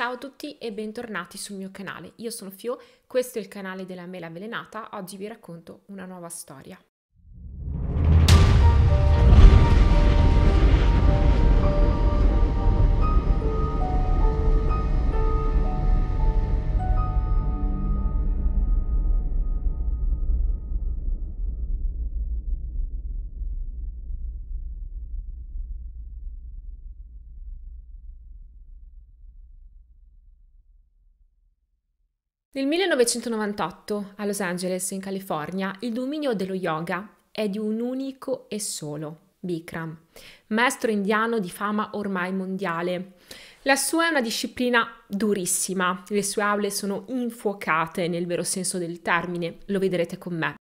Ciao a tutti e bentornati sul mio canale. Io sono Fio, questo è il canale della mela avvelenata. Oggi vi racconto una nuova storia. Nel 1998, a Los Angeles, in California, il dominio dello yoga è di un unico e solo, Bikram, maestro indiano di fama ormai mondiale. La sua è una disciplina durissima, le sue aule sono infuocate nel vero senso del termine, lo vedrete con me.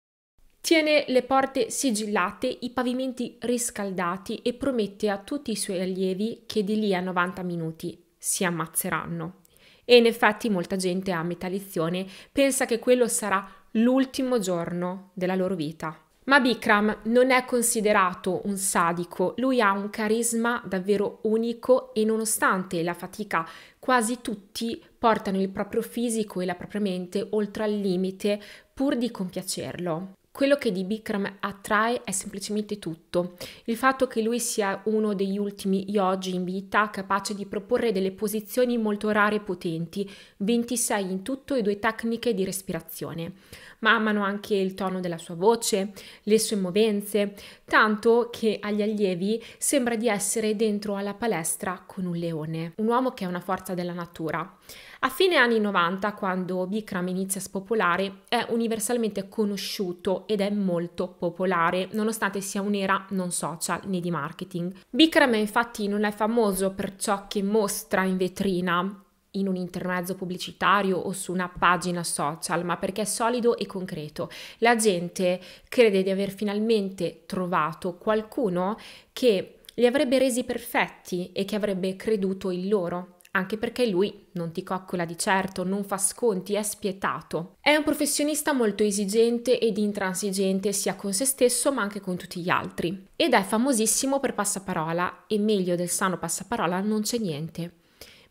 Tiene le porte sigillate, i pavimenti riscaldati e promette a tutti i suoi allievi che di lì a 90 minuti si ammazzeranno. E in effetti molta gente a metà lezione pensa che quello sarà l'ultimo giorno della loro vita. Ma Bikram non è considerato un sadico, lui ha un carisma davvero unico e nonostante la fatica quasi tutti portano il proprio fisico e la propria mente oltre al limite pur di compiacerlo. Quello che di Bikram attrae è semplicemente tutto. Il fatto che lui sia uno degli ultimi yogi in vita capace di proporre delle posizioni molto rare e potenti, 26 in tutto e due tecniche di respirazione. Ma amano anche il tono della sua voce, le sue movenze, tanto che agli allievi sembra di essere dentro alla palestra con un leone, un uomo che è una forza della natura. A fine anni 90, quando Bikram inizia a spopolare, è universalmente conosciuto ed è molto popolare, nonostante sia un'era non social né di marketing. Bikram infatti non è famoso per ciò che mostra in vetrina, in un intermezzo pubblicitario o su una pagina social, ma perché è solido e concreto. La gente crede di aver finalmente trovato qualcuno che li avrebbe resi perfetti e che avrebbe creduto in loro anche perché lui non ti coccola di certo, non fa sconti, è spietato. È un professionista molto esigente ed intransigente sia con se stesso ma anche con tutti gli altri. Ed è famosissimo per passaparola e meglio del sano passaparola non c'è niente.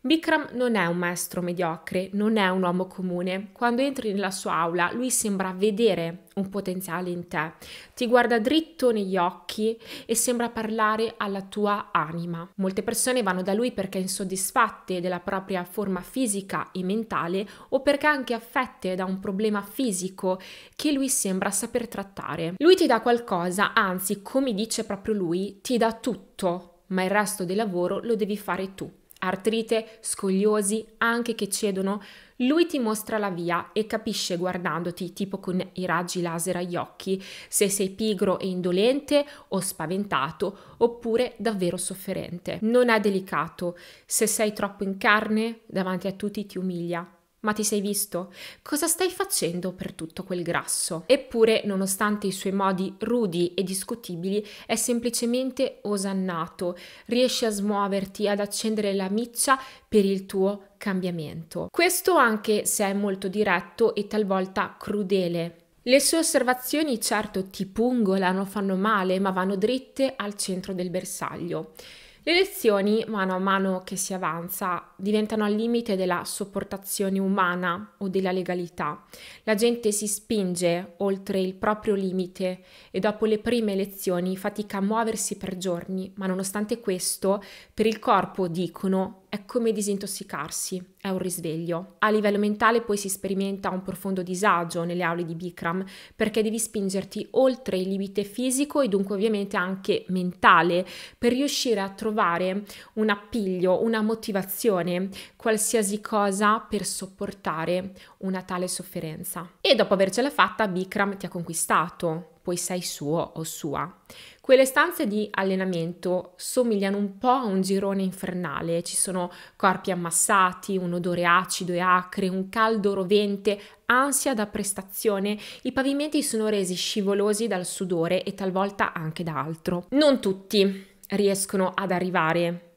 Bikram non è un maestro mediocre, non è un uomo comune. Quando entri nella sua aula, lui sembra vedere un potenziale in te, ti guarda dritto negli occhi e sembra parlare alla tua anima. Molte persone vanno da lui perché insoddisfatte della propria forma fisica e mentale o perché anche affette da un problema fisico che lui sembra saper trattare. Lui ti dà qualcosa, anzi, come dice proprio lui, ti dà tutto, ma il resto del lavoro lo devi fare tu artrite, scogliosi, anche che cedono, lui ti mostra la via e capisce guardandoti, tipo con i raggi laser agli occhi, se sei pigro e indolente o spaventato oppure davvero sofferente. Non è delicato, se sei troppo in carne davanti a tutti ti umilia, ma ti sei visto? Cosa stai facendo per tutto quel grasso? Eppure, nonostante i suoi modi rudi e discutibili, è semplicemente osannato. Riesci a smuoverti, ad accendere la miccia per il tuo cambiamento. Questo anche se è molto diretto e talvolta crudele. Le sue osservazioni certo ti pungolano, fanno male, ma vanno dritte al centro del bersaglio. Le lezioni, mano a mano che si avanza, diventano al limite della sopportazione umana o della legalità. La gente si spinge oltre il proprio limite e dopo le prime lezioni fatica a muoversi per giorni, ma nonostante questo, per il corpo dicono è come disintossicarsi, è un risveglio. A livello mentale poi si sperimenta un profondo disagio nelle aule di Bikram perché devi spingerti oltre il limite fisico e dunque ovviamente anche mentale per riuscire a trovare un appiglio, una motivazione, qualsiasi cosa per sopportare una tale sofferenza. E dopo avercela fatta Bikram ti ha conquistato, poi sei suo o sua. Quelle stanze di allenamento somigliano un po' a un girone infernale, ci sono corpi ammassati, un odore acido e acre, un caldo rovente, ansia da prestazione, i pavimenti sono resi scivolosi dal sudore e talvolta anche da altro. Non tutti riescono ad arrivare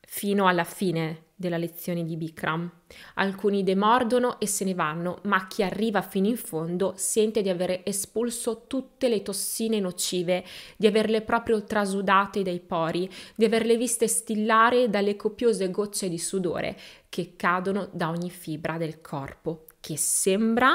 fino alla fine della lezione di Bikram. Alcuni demordono e se ne vanno, ma chi arriva fino in fondo sente di aver espulso tutte le tossine nocive, di averle proprio trasudate dai pori, di averle viste stillare dalle copiose gocce di sudore che cadono da ogni fibra del corpo, che sembra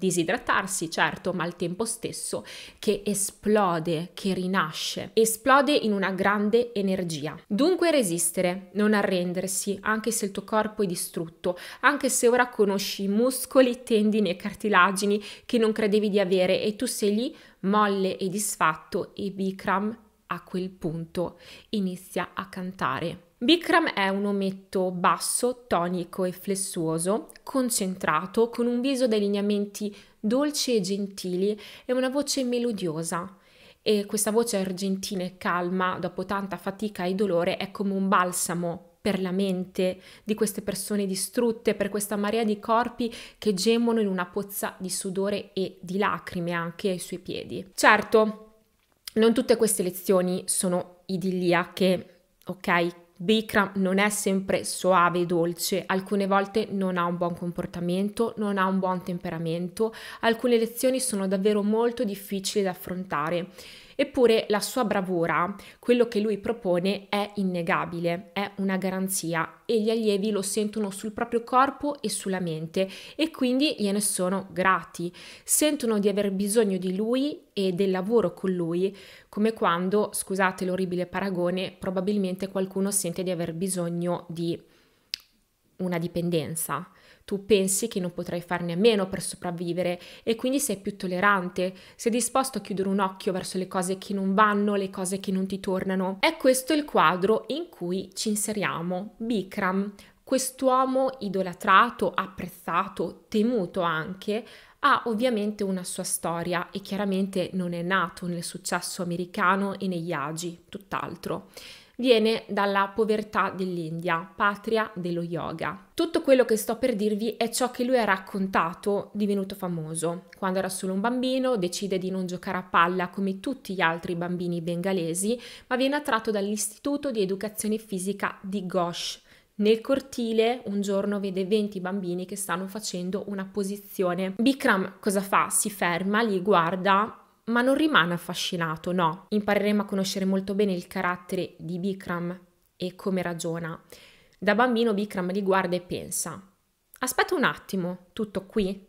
disidratarsi, certo, ma al tempo stesso che esplode, che rinasce, esplode in una grande energia. Dunque resistere, non arrendersi, anche se il tuo corpo è distrutto, anche se ora conosci muscoli, tendini e cartilagini che non credevi di avere e tu sei lì molle e disfatto e Bikram a quel punto inizia a cantare Bikram è un ometto basso, tonico e flessuoso, concentrato, con un viso dai lineamenti dolci e gentili e una voce melodiosa. E questa voce argentina e calma, dopo tanta fatica e dolore, è come un balsamo per la mente di queste persone distrutte, per questa marea di corpi che gemono in una pozza di sudore e di lacrime anche ai suoi piedi. Certo, non tutte queste lezioni sono idilliache, ok? Bikram non è sempre soave e dolce, alcune volte non ha un buon comportamento, non ha un buon temperamento, alcune lezioni sono davvero molto difficili da affrontare. Eppure la sua bravura, quello che lui propone, è innegabile, è una garanzia e gli allievi lo sentono sul proprio corpo e sulla mente e quindi gliene sono grati. Sentono di aver bisogno di lui e del lavoro con lui, come quando, scusate l'orribile paragone, probabilmente qualcuno sente di aver bisogno di una dipendenza tu pensi che non potrai farne a meno per sopravvivere e quindi sei più tollerante, sei disposto a chiudere un occhio verso le cose che non vanno, le cose che non ti tornano. È questo il quadro in cui ci inseriamo. Bikram, quest'uomo idolatrato, apprezzato, temuto anche, ha ovviamente una sua storia e chiaramente non è nato nel successo americano e negli agi, tutt'altro viene dalla povertà dell'India, patria dello yoga. Tutto quello che sto per dirvi è ciò che lui ha raccontato divenuto famoso. Quando era solo un bambino decide di non giocare a palla come tutti gli altri bambini bengalesi, ma viene attratto dall'Istituto di Educazione Fisica di Ghosh. Nel cortile un giorno vede 20 bambini che stanno facendo una posizione. Bikram cosa fa? Si ferma, li guarda ma non rimane affascinato, no. Impareremo a conoscere molto bene il carattere di Bikram e come ragiona. Da bambino Bikram li guarda e pensa, aspetta un attimo, tutto qui?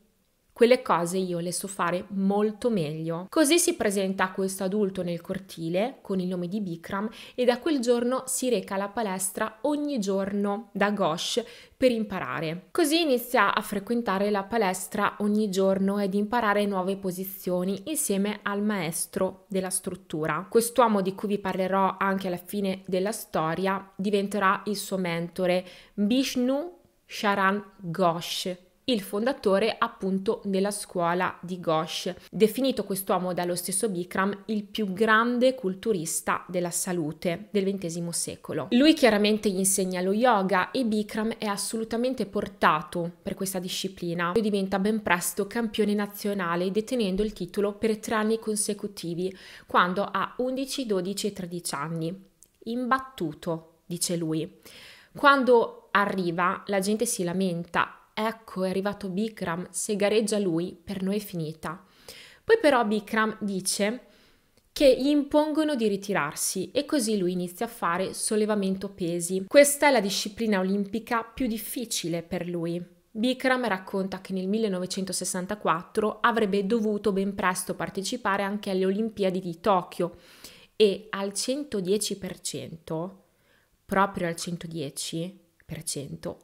quelle cose io le so fare molto meglio. Così si presenta questo adulto nel cortile con il nome di Bikram e da quel giorno si reca alla palestra ogni giorno da Gosh per imparare. Così inizia a frequentare la palestra ogni giorno ed imparare nuove posizioni insieme al maestro della struttura. Quest'uomo di cui vi parlerò anche alla fine della storia diventerà il suo mentore Bishnu Sharan Ghosh il fondatore appunto della scuola di Ghosh, definito quest'uomo dallo stesso Bikram il più grande culturista della salute del XX secolo. Lui chiaramente gli insegna lo yoga e Bikram è assolutamente portato per questa disciplina. Lui diventa ben presto campione nazionale detenendo il titolo per tre anni consecutivi quando ha 11, 12 e 13 anni. Imbattuto, dice lui. Quando arriva la gente si lamenta ecco è arrivato Bikram, se gareggia lui per noi è finita. Poi però Bikram dice che gli impongono di ritirarsi e così lui inizia a fare sollevamento pesi. Questa è la disciplina olimpica più difficile per lui. Bikram racconta che nel 1964 avrebbe dovuto ben presto partecipare anche alle Olimpiadi di Tokyo e al 110%, proprio al 110%,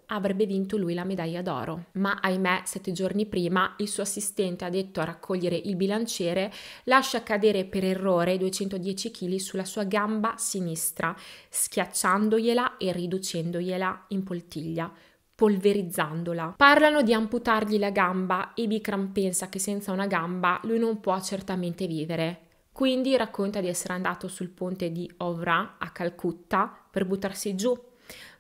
avrebbe vinto lui la medaglia d'oro. Ma ahimè, sette giorni prima il suo assistente addetto a raccogliere il bilanciere lascia cadere per errore 210 kg sulla sua gamba sinistra, schiacciandogliela e riducendogliela in poltiglia polverizzandola. Parlano di amputargli la gamba e Bikram pensa che senza una gamba lui non può certamente vivere. Quindi racconta di essere andato sul ponte di Ovra a Calcutta per buttarsi giù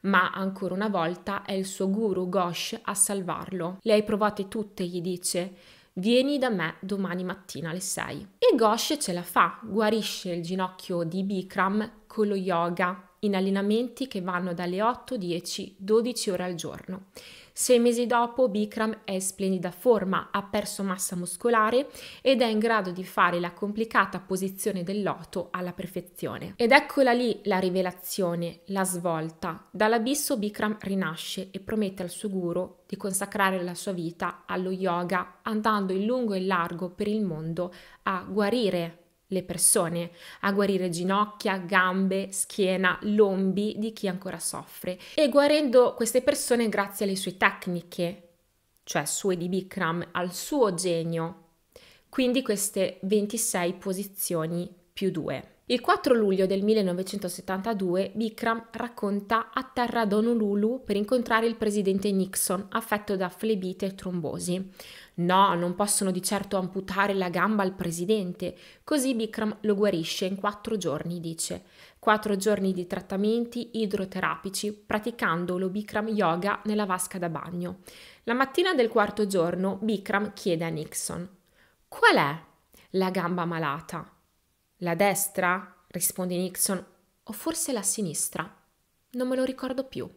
ma ancora una volta è il suo guru Ghosh a salvarlo. Le hai provate tutte, gli dice. Vieni da me domani mattina alle 6. E Ghosh ce la fa, guarisce il ginocchio di Bikram con lo yoga in allenamenti che vanno dalle 8, 10, 12 ore al giorno. Sei mesi dopo Bikram è in splendida forma, ha perso massa muscolare ed è in grado di fare la complicata posizione del loto alla perfezione. Ed eccola lì la rivelazione, la svolta. Dall'abisso Bikram rinasce e promette al suo guru di consacrare la sua vita allo yoga, andando in lungo e in largo per il mondo a guarire le persone, a guarire ginocchia, gambe, schiena, lombi di chi ancora soffre e guarendo queste persone grazie alle sue tecniche, cioè sue di Bikram, al suo genio. Quindi queste 26 posizioni più 2. Il 4 luglio del 1972 Bikram racconta a terra ad Honolulu per incontrare il presidente Nixon affetto da flebite e trombosi. No, non possono di certo amputare la gamba al presidente. Così Bikram lo guarisce in quattro giorni, dice. Quattro giorni di trattamenti idroterapici praticando lo Bikram Yoga nella vasca da bagno. La mattina del quarto giorno Bikram chiede a Nixon: Qual è la gamba malata? La destra? risponde Nixon. O forse la sinistra? Non me lo ricordo più.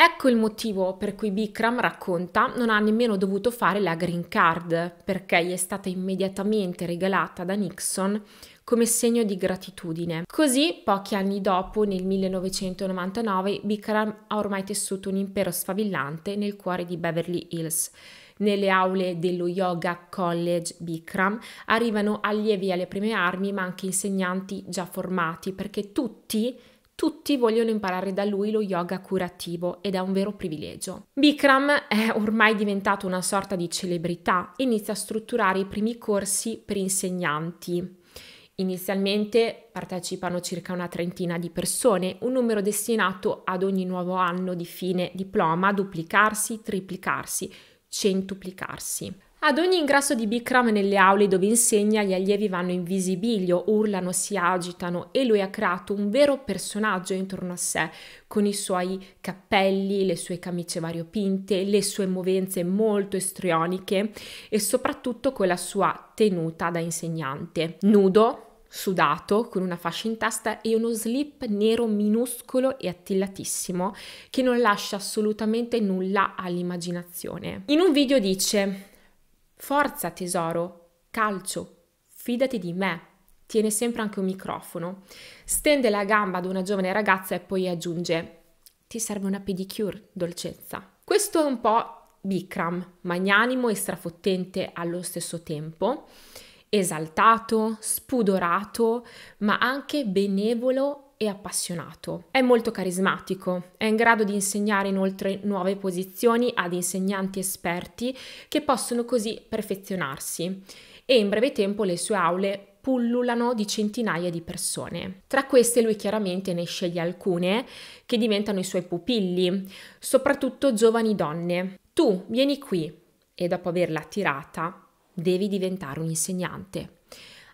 Ecco il motivo per cui Bikram racconta non ha nemmeno dovuto fare la green card perché gli è stata immediatamente regalata da Nixon come segno di gratitudine. Così, pochi anni dopo, nel 1999, Bikram ha ormai tessuto un impero sfavillante nel cuore di Beverly Hills. Nelle aule dello Yoga College Bikram arrivano allievi alle prime armi, ma anche insegnanti già formati, perché tutti tutti vogliono imparare da lui lo yoga curativo ed è un vero privilegio. Bikram è ormai diventato una sorta di celebrità e inizia a strutturare i primi corsi per insegnanti. Inizialmente partecipano circa una trentina di persone, un numero destinato ad ogni nuovo anno di fine diploma a duplicarsi, triplicarsi, centuplicarsi. Ad ogni ingresso di Bikram nelle aule dove insegna, gli allievi vanno in visibilio, urlano, si agitano e lui ha creato un vero personaggio intorno a sé, con i suoi cappelli, le sue camicie variopinte, le sue movenze molto estrioniche e soprattutto con la sua tenuta da insegnante. Nudo, sudato, con una fascia in testa e uno slip nero minuscolo e attillatissimo che non lascia assolutamente nulla all'immaginazione. In un video dice Forza tesoro, calcio, fidati di me. Tiene sempre anche un microfono. Stende la gamba ad una giovane ragazza e poi aggiunge: Ti serve una pedicure, dolcezza. Questo è un po' Bikram, magnanimo e strafottente allo stesso tempo, esaltato, spudorato, ma anche benevolo e appassionato. È molto carismatico, è in grado di insegnare inoltre nuove posizioni ad insegnanti esperti che possono così perfezionarsi e in breve tempo le sue aule pullulano di centinaia di persone. Tra queste lui chiaramente ne sceglie alcune che diventano i suoi pupilli, soprattutto giovani donne. Tu vieni qui e dopo averla attirata devi diventare un insegnante.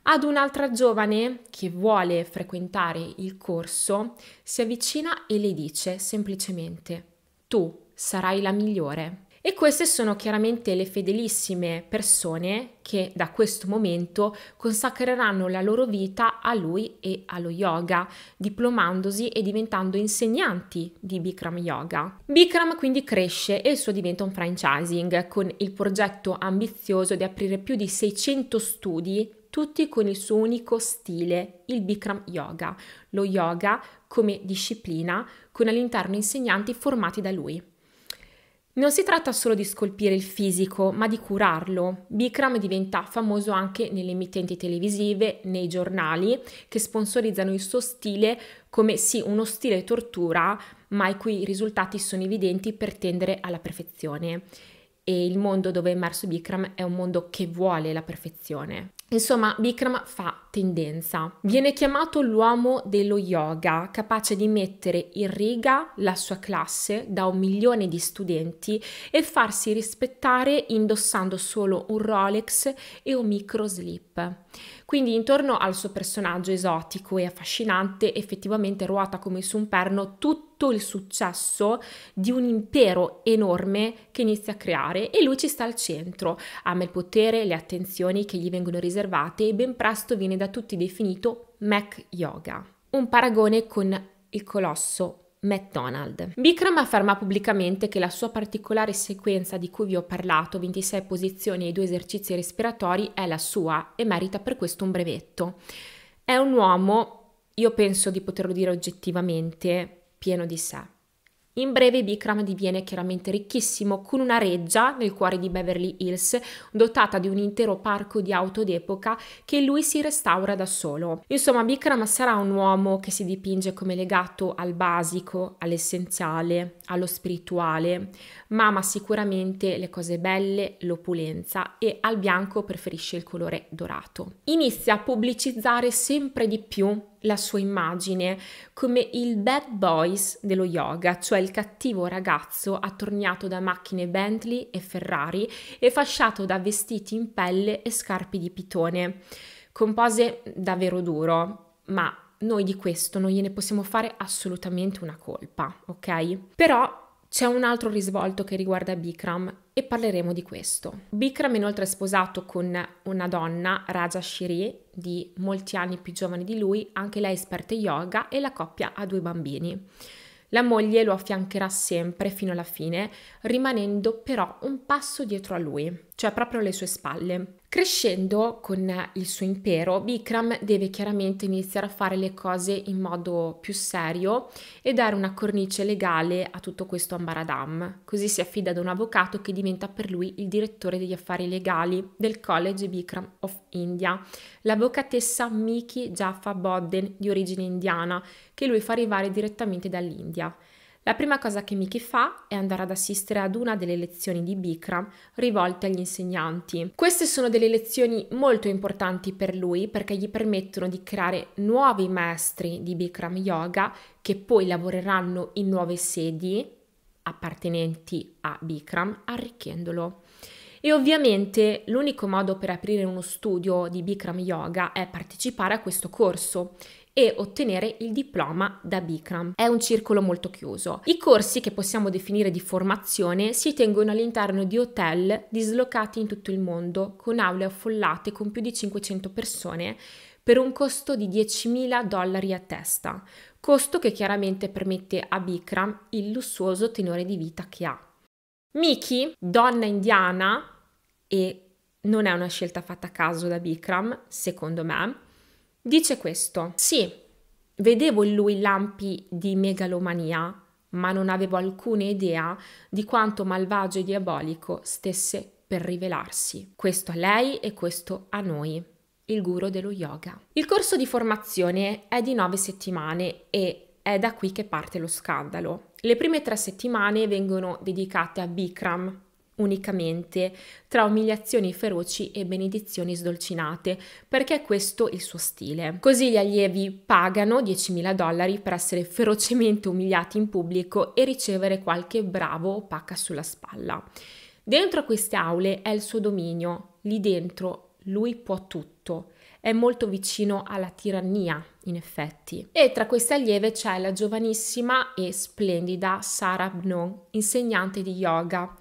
Ad un'altra giovane che vuole frequentare il corso si avvicina e le dice semplicemente tu sarai la migliore. E queste sono chiaramente le fedelissime persone che da questo momento consacreranno la loro vita a lui e allo yoga, diplomandosi e diventando insegnanti di Bikram Yoga. Bikram quindi cresce e il suo diventa un franchising con il progetto ambizioso di aprire più di 600 studi tutti con il suo unico stile, il Bikram Yoga, lo yoga come disciplina con all'interno insegnanti formati da lui. Non si tratta solo di scolpire il fisico, ma di curarlo. Bikram diventa famoso anche nelle emittenti televisive, nei giornali che sponsorizzano il suo stile come sì uno stile tortura, ma i cui risultati sono evidenti per tendere alla perfezione. E il mondo dove è immerso Bikram è un mondo che vuole la perfezione. Insomma, Bikram fa tendenza. Viene chiamato l'uomo dello yoga, capace di mettere in riga la sua classe da un milione di studenti e farsi rispettare indossando solo un Rolex e un micro slip. Quindi intorno al suo personaggio esotico e affascinante effettivamente ruota come su un perno tutto il successo di un impero enorme che inizia a creare e lui ci sta al centro, ama il potere, le attenzioni che gli vengono riservate e ben presto viene da tutti definito Mac Yoga. Un paragone con il colosso McDonald. Bikram afferma pubblicamente che la sua particolare sequenza di cui vi ho parlato, 26 posizioni e due esercizi respiratori, è la sua e merita per questo un brevetto. È un uomo, io penso di poterlo dire oggettivamente, pieno di sé. In breve Bikram diviene chiaramente ricchissimo con una reggia nel cuore di Beverly Hills dotata di un intero parco di auto d'epoca che lui si restaura da solo. Insomma Bikram sarà un uomo che si dipinge come legato al basico, all'essenziale, allo spirituale, ma ama sicuramente le cose belle, l'opulenza e al bianco preferisce il colore dorato. Inizia a pubblicizzare sempre di più la sua immagine come il bad boys dello yoga, cioè il cattivo ragazzo attorniato da macchine Bentley e Ferrari e fasciato da vestiti in pelle e scarpe di pitone, con pose davvero duro, ma noi di questo non gliene possiamo fare assolutamente una colpa, ok? Però c'è un altro risvolto che riguarda Bikram e parleremo di questo. Bikram inoltre è sposato con una donna, Raja Shiri, di molti anni più giovane di lui, anche lei esperta yoga e la coppia ha due bambini. La moglie lo affiancherà sempre fino alla fine, rimanendo però un passo dietro a lui cioè proprio alle sue spalle. Crescendo con il suo impero, Bikram deve chiaramente iniziare a fare le cose in modo più serio e dare una cornice legale a tutto questo Ambaradam. Così si affida ad un avvocato che diventa per lui il direttore degli affari legali del College Bikram of India, l'avvocatessa Miki Jaffa Bodden di origine indiana, che lui fa arrivare direttamente dall'India. La prima cosa che Miki fa è andare ad assistere ad una delle lezioni di Bikram rivolte agli insegnanti. Queste sono delle lezioni molto importanti per lui perché gli permettono di creare nuovi maestri di Bikram Yoga che poi lavoreranno in nuove sedi appartenenti a Bikram, arricchendolo. E ovviamente l'unico modo per aprire uno studio di Bikram Yoga è partecipare a questo corso e ottenere il diploma da Bikram. È un circolo molto chiuso. I corsi che possiamo definire di formazione si tengono all'interno di hotel dislocati in tutto il mondo, con aule affollate con più di 500 persone per un costo di 10.000 dollari a testa, costo che chiaramente permette a Bikram il lussuoso tenore di vita che ha. Miki, donna indiana, e non è una scelta fatta a caso da Bikram, secondo me, Dice questo, sì, vedevo in lui lampi di megalomania, ma non avevo alcuna idea di quanto malvagio e diabolico stesse per rivelarsi. Questo a lei e questo a noi, il guru dello yoga. Il corso di formazione è di nove settimane e è da qui che parte lo scandalo. Le prime tre settimane vengono dedicate a Bikram, unicamente tra umiliazioni feroci e benedizioni sdolcinate, perché questo è il suo stile. Così gli allievi pagano 10.000 dollari per essere ferocemente umiliati in pubblico e ricevere qualche bravo pacca sulla spalla. Dentro a queste aule è il suo dominio, lì dentro lui può tutto. È molto vicino alla tirannia, in effetti. E tra queste allieve c'è la giovanissima e splendida Sara Bnon, insegnante di yoga.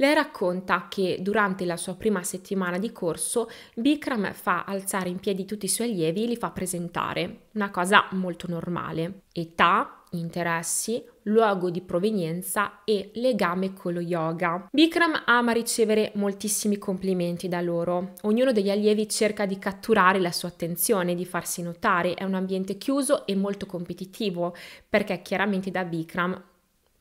Lei racconta che durante la sua prima settimana di corso Bikram fa alzare in piedi tutti i suoi allievi e li fa presentare, una cosa molto normale. Età, interessi, luogo di provenienza e legame con lo yoga. Bikram ama ricevere moltissimi complimenti da loro. Ognuno degli allievi cerca di catturare la sua attenzione, di farsi notare. È un ambiente chiuso e molto competitivo perché chiaramente da Bikram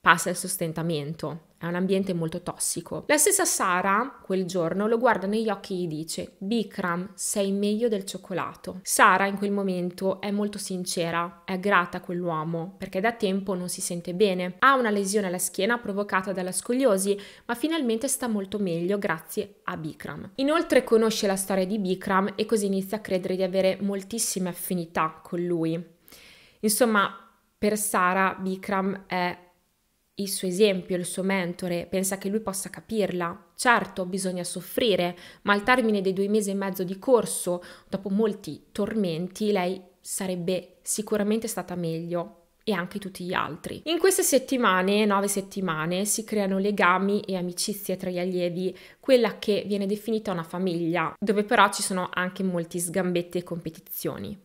passa il sostentamento è un ambiente molto tossico. La stessa Sara, quel giorno, lo guarda negli occhi e gli dice: Bikram, sei meglio del cioccolato. Sara in quel momento è molto sincera, è grata a quell'uomo perché da tempo non si sente bene. Ha una lesione alla schiena provocata dalla scoliosi, ma finalmente sta molto meglio grazie a Bikram. Inoltre conosce la storia di Bikram e così inizia a credere di avere moltissime affinità con lui. Insomma, per Sara Bikram è il suo esempio, il suo mentore, pensa che lui possa capirla. Certo, bisogna soffrire, ma al termine dei due mesi e mezzo di corso, dopo molti tormenti, lei sarebbe sicuramente stata meglio e anche tutti gli altri. In queste settimane, nove settimane, si creano legami e amicizie tra gli allievi, quella che viene definita una famiglia, dove però ci sono anche molti sgambetti e competizioni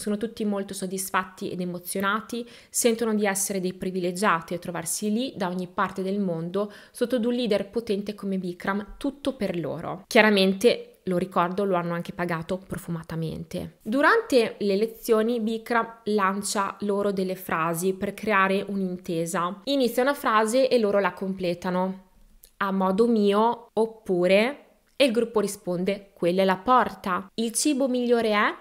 sono tutti molto soddisfatti ed emozionati, sentono di essere dei privilegiati a trovarsi lì da ogni parte del mondo sotto ad un leader potente come Bikram, tutto per loro. Chiaramente lo ricordo, lo hanno anche pagato profumatamente. Durante le lezioni Bikram lancia loro delle frasi per creare un'intesa. Inizia una frase e loro la completano. A modo mio oppure e il gruppo risponde quella è la porta. Il cibo migliore è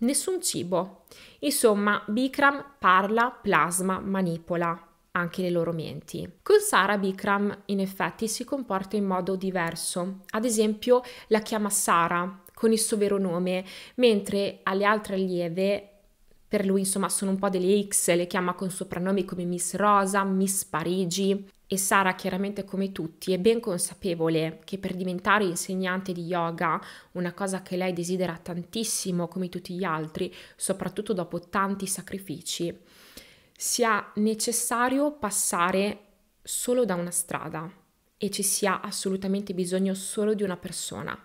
nessun cibo. Insomma, Bikram parla, plasma, manipola anche le loro menti. Con Sara Bikram in effetti si comporta in modo diverso, ad esempio la chiama Sara con il suo vero nome, mentre alle altre allieve per lui insomma sono un po' delle X, le chiama con soprannomi come Miss Rosa, Miss Parigi e Sara chiaramente come tutti è ben consapevole che per diventare insegnante di yoga, una cosa che lei desidera tantissimo come tutti gli altri, soprattutto dopo tanti sacrifici, sia necessario passare solo da una strada e ci sia assolutamente bisogno solo di una persona,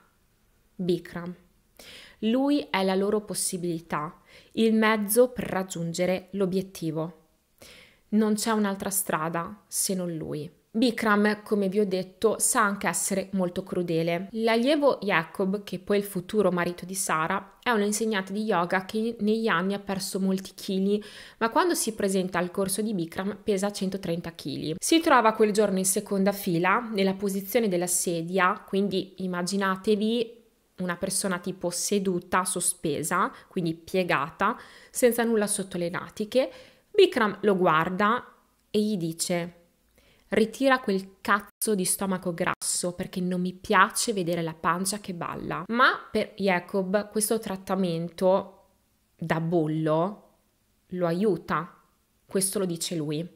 Bikram. Lui è la loro possibilità, il mezzo per raggiungere l'obiettivo non c'è un'altra strada se non lui. Bikram, come vi ho detto, sa anche essere molto crudele. L'allievo Jacob, che poi è il futuro marito di Sara, è un insegnante di yoga che negli anni ha perso molti chili, ma quando si presenta al corso di Bikram pesa 130 kg. Si trova quel giorno in seconda fila, nella posizione della sedia, quindi immaginatevi una persona tipo seduta, sospesa, quindi piegata, senza nulla sotto le natiche, Bikram lo guarda e gli dice Ritira quel cazzo di stomaco grasso perché non mi piace vedere la pancia che balla. Ma per Jacob questo trattamento da bollo lo aiuta, questo lo dice lui.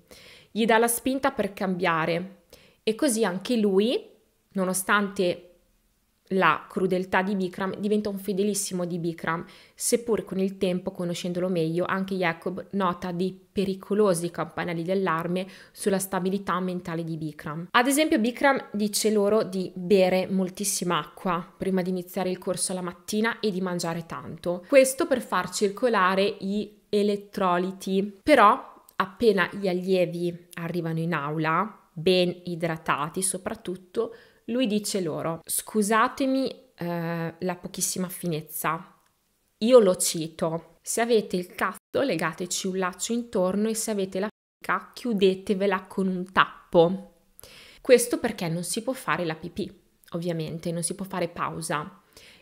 Gli dà la spinta per cambiare e così anche lui, nonostante la crudeltà di Bikram diventa un fedelissimo di Bikram, seppur con il tempo, conoscendolo meglio, anche Jacob nota dei pericolosi campanelli d'allarme sulla stabilità mentale di Bikram. Ad esempio Bikram dice loro di bere moltissima acqua prima di iniziare il corso alla mattina e di mangiare tanto. Questo per far circolare gli elettroliti. Però appena gli allievi arrivano in aula, ben idratati soprattutto, lui dice loro, scusatemi eh, la pochissima finezza, io lo cito, se avete il cazzo legateci un laccio intorno e se avete la fica chiudetevela con un tappo. Questo perché non si può fare la pipì, ovviamente, non si può fare pausa.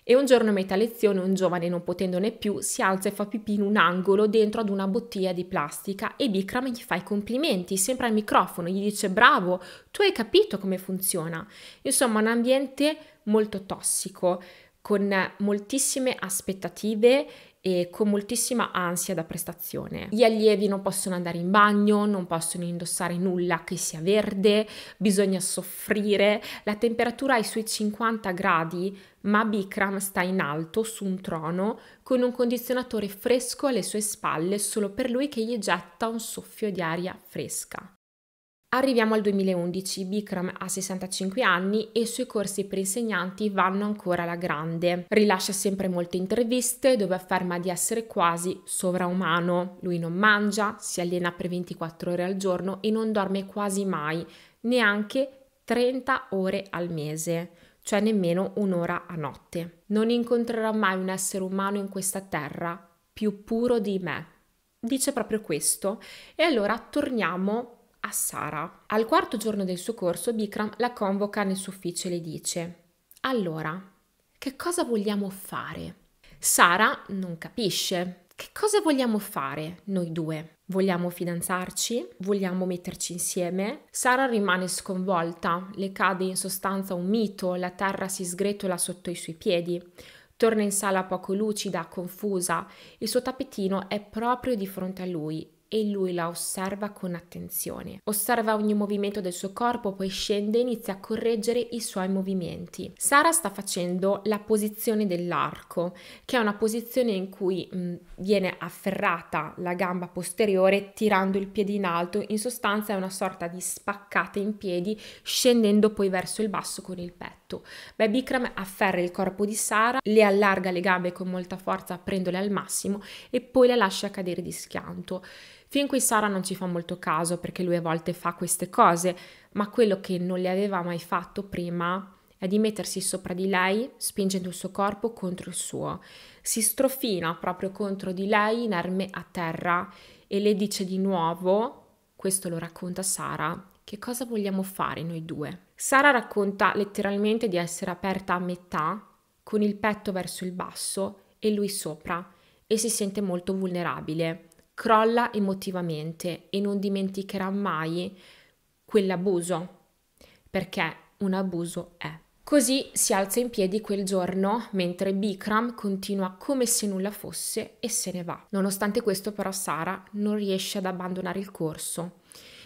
E un giorno a metà lezione un giovane, non potendone più, si alza e fa pipì in un angolo dentro ad una bottiglia di plastica e Bikram gli fa i complimenti, sempre al microfono, gli dice bravo, tu hai capito come funziona. Insomma, un ambiente molto tossico, con moltissime aspettative e con moltissima ansia da prestazione. Gli allievi non possono andare in bagno, non possono indossare nulla che sia verde, bisogna soffrire, la temperatura è sui 50 gradi, ma Bikram sta in alto su un trono con un condizionatore fresco alle sue spalle solo per lui che gli getta un soffio di aria fresca. Arriviamo al 2011, Bikram ha 65 anni e i suoi corsi per insegnanti vanno ancora alla grande. Rilascia sempre molte interviste dove afferma di essere quasi sovraumano. Lui non mangia, si allena per 24 ore al giorno e non dorme quasi mai, neanche 30 ore al mese cioè nemmeno un'ora a notte. Non incontrerò mai un essere umano in questa terra più puro di me. Dice proprio questo. E allora torniamo a Sara. Al quarto giorno del suo corso, Bikram la convoca nel suo ufficio e le dice: Allora, che cosa vogliamo fare? Sara non capisce. Che cosa vogliamo fare noi due? Vogliamo fidanzarci? Vogliamo metterci insieme? Sara rimane sconvolta, le cade in sostanza un mito, la terra si sgretola sotto i suoi piedi. Torna in sala poco lucida, confusa. Il suo tappetino è proprio di fronte a lui e lui la osserva con attenzione. Osserva ogni movimento del suo corpo, poi scende e inizia a correggere i suoi movimenti. Sara sta facendo la posizione dell'arco, che è una posizione in cui mh, viene afferrata la gamba posteriore tirando il piede in alto, in sostanza è una sorta di spaccata in piedi scendendo poi verso il basso con il petto. Beh, Bikram afferra il corpo di Sara, le allarga le gambe con molta forza, prendole al massimo e poi la lascia cadere di schianto. Fin qui Sara non ci fa molto caso perché lui a volte fa queste cose, ma quello che non le aveva mai fatto prima è di mettersi sopra di lei, spingendo il suo corpo contro il suo. Si strofina proprio contro di lei, inerme a terra, e le dice di nuovo, questo lo racconta Sara, che cosa vogliamo fare noi due? Sara racconta letteralmente di essere aperta a metà, con il petto verso il basso e lui sopra, e si sente molto vulnerabile crolla emotivamente e non dimenticherà mai quell'abuso, perché un abuso è. Così si alza in piedi quel giorno mentre Bikram continua come se nulla fosse e se ne va. Nonostante questo però Sara non riesce ad abbandonare il corso.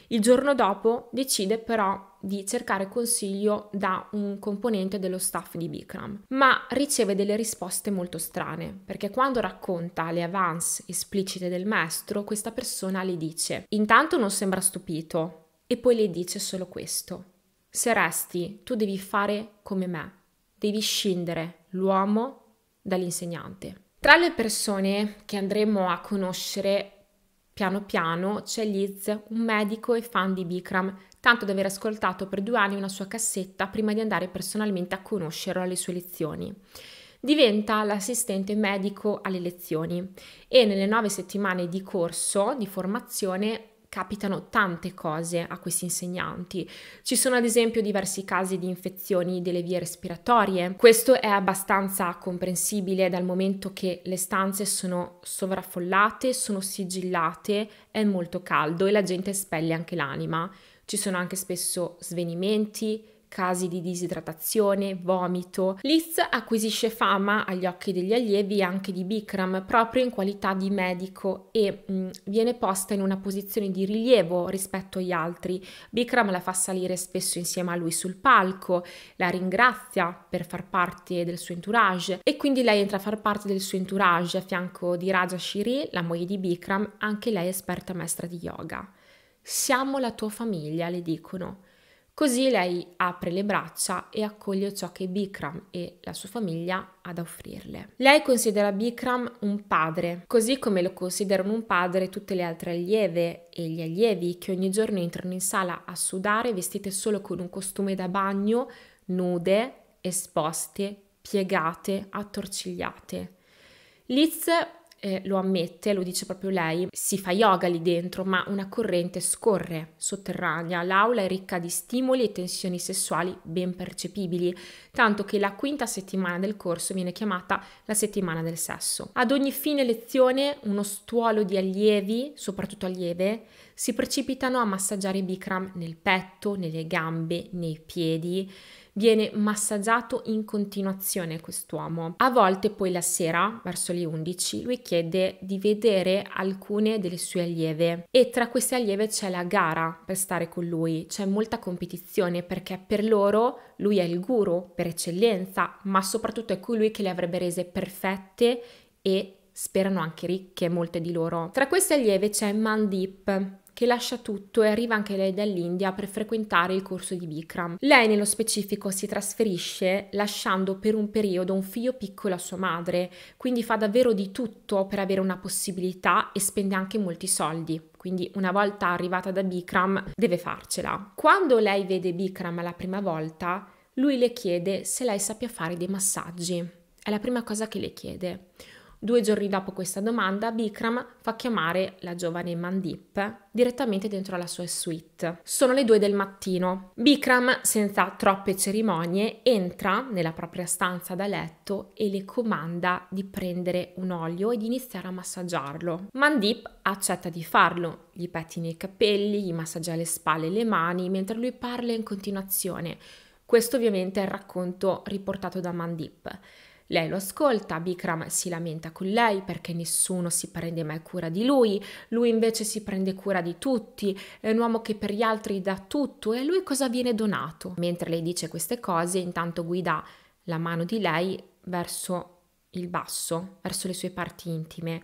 Il giorno dopo decide però di cercare consiglio da un componente dello staff di Bikram, ma riceve delle risposte molto strane, perché quando racconta le avance esplicite del maestro, questa persona le dice: "Intanto non sembra stupito" e poi le dice solo questo: "Se resti, tu devi fare come me, devi scindere l'uomo dall'insegnante". Tra le persone che andremo a conoscere piano piano c'è Liz, un medico e fan di Bikram tanto da aver ascoltato per due anni una sua cassetta prima di andare personalmente a conoscerlo alle sue lezioni. Diventa l'assistente medico alle lezioni e nelle nove settimane di corso di formazione capitano tante cose a questi insegnanti. Ci sono ad esempio diversi casi di infezioni delle vie respiratorie. Questo è abbastanza comprensibile dal momento che le stanze sono sovraffollate, sono sigillate, è molto caldo e la gente spelle anche l'anima ci sono anche spesso svenimenti, casi di disidratazione, vomito. Liz acquisisce fama agli occhi degli allievi e anche di Bikram proprio in qualità di medico e mh, mm, viene posta in una posizione di rilievo rispetto agli altri. Bikram la fa salire spesso insieme a lui sul palco, la ringrazia per far parte del suo entourage e quindi lei entra a far parte del suo entourage a fianco di Raja Shiri, la moglie di Bikram, anche lei esperta maestra di yoga. Siamo la tua famiglia, le dicono. Così lei apre le braccia e accoglie ciò che Bikram e la sua famiglia ha da offrirle. Lei considera Bikram un padre, così come lo considerano un padre tutte le altre allieve e gli allievi che ogni giorno entrano in sala a sudare vestite solo con un costume da bagno, nude, esposte, piegate, attorcigliate. Liz eh, lo ammette, lo dice proprio lei, si fa yoga lì dentro, ma una corrente scorre sotterranea. L'aula è ricca di stimoli e tensioni sessuali ben percepibili, tanto che la quinta settimana del corso viene chiamata la settimana del sesso. Ad ogni fine lezione uno stuolo di allievi, soprattutto allieve, si precipitano a massaggiare Bikram nel petto, nelle gambe, nei piedi viene massaggiato in continuazione quest'uomo. A volte poi la sera, verso le 11, lui chiede di vedere alcune delle sue allieve e tra queste allieve c'è la gara per stare con lui, c'è molta competizione perché per loro lui è il guru per eccellenza, ma soprattutto è colui che le avrebbe rese perfette e sperano anche ricche molte di loro. Tra queste allieve c'è Mandip, che lascia tutto e arriva anche lei dall'India per frequentare il corso di Bikram. Lei nello specifico si trasferisce lasciando per un periodo un figlio piccolo a sua madre, quindi fa davvero di tutto per avere una possibilità e spende anche molti soldi quindi una volta arrivata da Bikram deve farcela. Quando lei vede Bikram la prima volta, lui le chiede se lei sappia fare dei massaggi. È la prima cosa che le chiede. Due giorni dopo questa domanda, Bikram fa chiamare la giovane Mandip direttamente dentro la sua suite. Sono le due del mattino. Bikram, senza troppe cerimonie, entra nella propria stanza da letto e le comanda di prendere un olio e di iniziare a massaggiarlo. Mandip accetta di farlo, gli pettina i capelli, gli massaggia le spalle e le mani, mentre lui parla in continuazione. Questo ovviamente è il racconto riportato da Mandip. Lei lo ascolta, Bikram si lamenta con lei perché nessuno si prende mai cura di lui, lui invece si prende cura di tutti, è un uomo che per gli altri dà tutto e a lui cosa viene donato? Mentre lei dice queste cose, intanto guida la mano di lei verso il basso, verso le sue parti intime.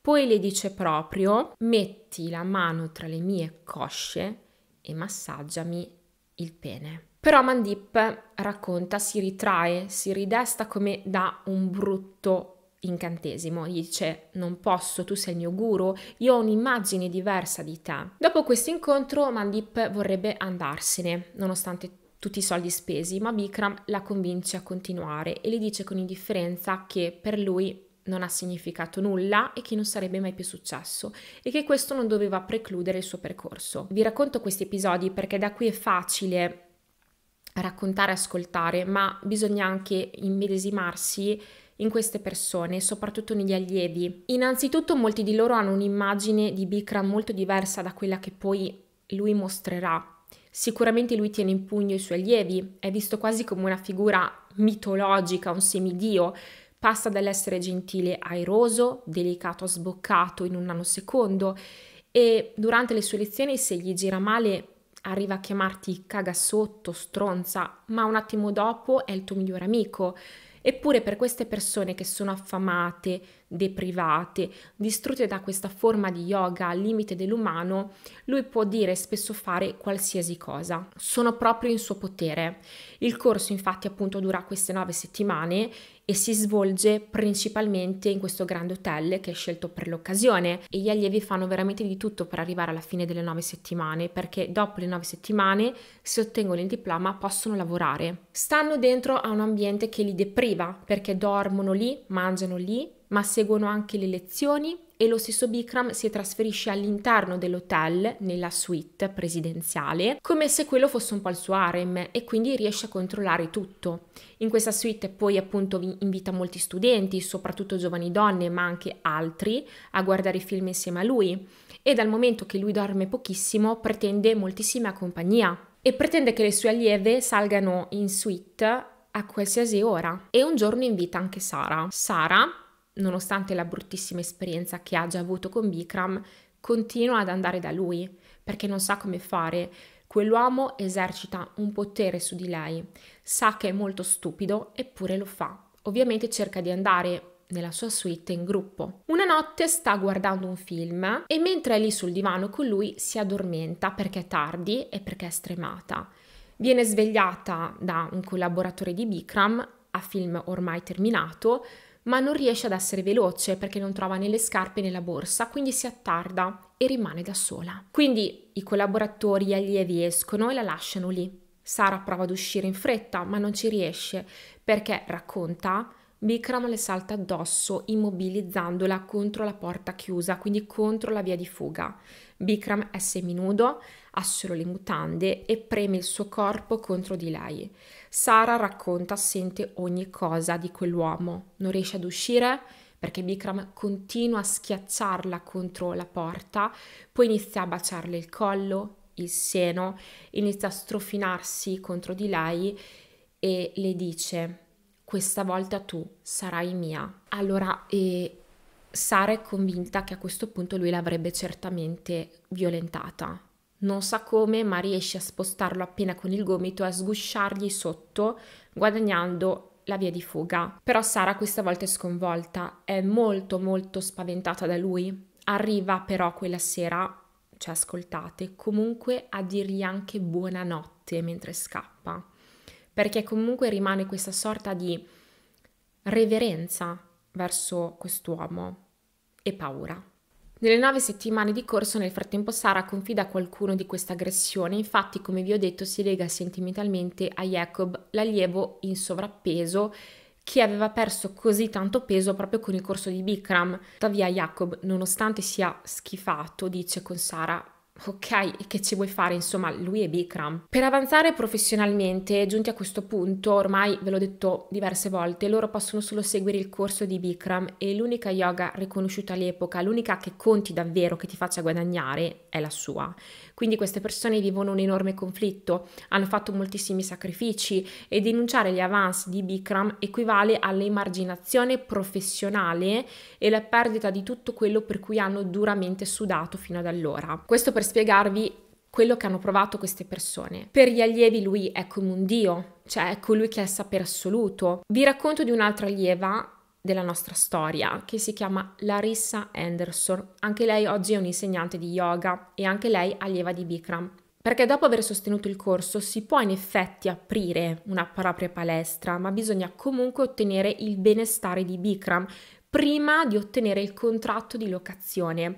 Poi le dice proprio, metti la mano tra le mie cosce e massaggiami il pene. Però Mandip racconta, si ritrae, si ridesta come da un brutto incantesimo. Gli dice: Non posso, tu sei il mio guru, io ho un'immagine diversa di te. Dopo questo incontro, Mandip vorrebbe andarsene, nonostante tutti i soldi spesi, ma Bikram la convince a continuare e le dice con indifferenza che per lui non ha significato nulla e che non sarebbe mai più successo e che questo non doveva precludere il suo percorso. Vi racconto questi episodi perché da qui è facile raccontare, ascoltare, ma bisogna anche immedesimarsi in queste persone, soprattutto negli allievi. Innanzitutto molti di loro hanno un'immagine di Bikram molto diversa da quella che poi lui mostrerà. Sicuramente lui tiene in pugno i suoi allievi, è visto quasi come una figura mitologica, un semidio, passa dall'essere gentile airoso, delicato, a sboccato in un nanosecondo e durante le sue lezioni se gli gira male arriva a chiamarti cagasotto, stronza, ma un attimo dopo è il tuo migliore amico. Eppure per queste persone che sono affamate, deprivate, distrutte da questa forma di yoga al limite dell'umano, lui può dire e spesso fare qualsiasi cosa. Sono proprio in suo potere. Il corso infatti appunto dura queste nove settimane e si svolge principalmente in questo grande hotel che è scelto per l'occasione e gli allievi fanno veramente di tutto per arrivare alla fine delle nove settimane perché dopo le nove settimane se ottengono il diploma possono lavorare. Stanno dentro a un ambiente che li depriva perché dormono lì, mangiano lì, ma seguono anche le lezioni e lo stesso Bikram si trasferisce all'interno dell'hotel, nella suite presidenziale, come se quello fosse un po' il suo harem e quindi riesce a controllare tutto. In questa suite poi appunto invita molti studenti, soprattutto giovani donne, ma anche altri, a guardare i film insieme a lui e dal momento che lui dorme pochissimo pretende moltissima compagnia e pretende che le sue allieve salgano in suite a qualsiasi ora e un giorno invita anche Sara. Sara nonostante la bruttissima esperienza che ha già avuto con Bikram, continua ad andare da lui perché non sa come fare. Quell'uomo esercita un potere su di lei, sa che è molto stupido eppure lo fa. Ovviamente cerca di andare nella sua suite in gruppo. Una notte sta guardando un film e mentre è lì sul divano con lui si addormenta perché è tardi e perché è stremata. Viene svegliata da un collaboratore di Bikram a film ormai terminato ma non riesce ad essere veloce perché non trova né le scarpe né la borsa, quindi si attarda e rimane da sola. Quindi i collaboratori e allievi escono e la lasciano lì. Sara prova ad uscire in fretta, ma non ci riesce perché, racconta, Bikram le salta addosso immobilizzandola contro la porta chiusa, quindi contro la via di fuga. Bikram è seminudo, ha solo le mutande e preme il suo corpo contro di lei. Sara racconta, sente ogni cosa di quell'uomo, non riesce ad uscire perché Bikram continua a schiacciarla contro la porta, poi inizia a baciarle il collo, il seno, inizia a strofinarsi contro di lei e le dice questa volta tu sarai mia. Allora eh, Sara è convinta che a questo punto lui l'avrebbe certamente violentata non sa come, ma riesce a spostarlo appena con il gomito e a sgusciargli sotto, guadagnando la via di fuga. Però Sara questa volta è sconvolta, è molto molto spaventata da lui. Arriva però quella sera, cioè ascoltate, comunque a dirgli anche buonanotte mentre scappa, perché comunque rimane questa sorta di reverenza verso quest'uomo e paura. Nelle nove settimane di corso nel frattempo Sara confida a qualcuno di questa aggressione, infatti come vi ho detto si lega sentimentalmente a Jacob, l'allievo in sovrappeso che aveva perso così tanto peso proprio con il corso di Bikram. Tuttavia Jacob, nonostante sia schifato, dice con Sara Ok, che ci vuoi fare? Insomma, lui è Bikram. Per avanzare professionalmente, giunti a questo punto, ormai ve l'ho detto diverse volte, loro possono solo seguire il corso di Bikram e l'unica yoga riconosciuta all'epoca, l'unica che conti davvero, che ti faccia guadagnare, è la sua. Quindi queste persone vivono un enorme conflitto, hanno fatto moltissimi sacrifici e denunciare gli avance di Bikram equivale all'emarginazione professionale e la perdita di tutto quello per cui hanno duramente sudato fino ad allora. Questo per spiegarvi quello che hanno provato queste persone. Per gli allievi lui è come un dio, cioè è colui che è il sapere assoluto. Vi racconto di un'altra allieva della nostra storia che si chiama Larissa Anderson. Anche lei oggi è un'insegnante di yoga e anche lei allieva di Bikram. Perché dopo aver sostenuto il corso si può in effetti aprire una propria palestra, ma bisogna comunque ottenere il benestare di Bikram prima di ottenere il contratto di locazione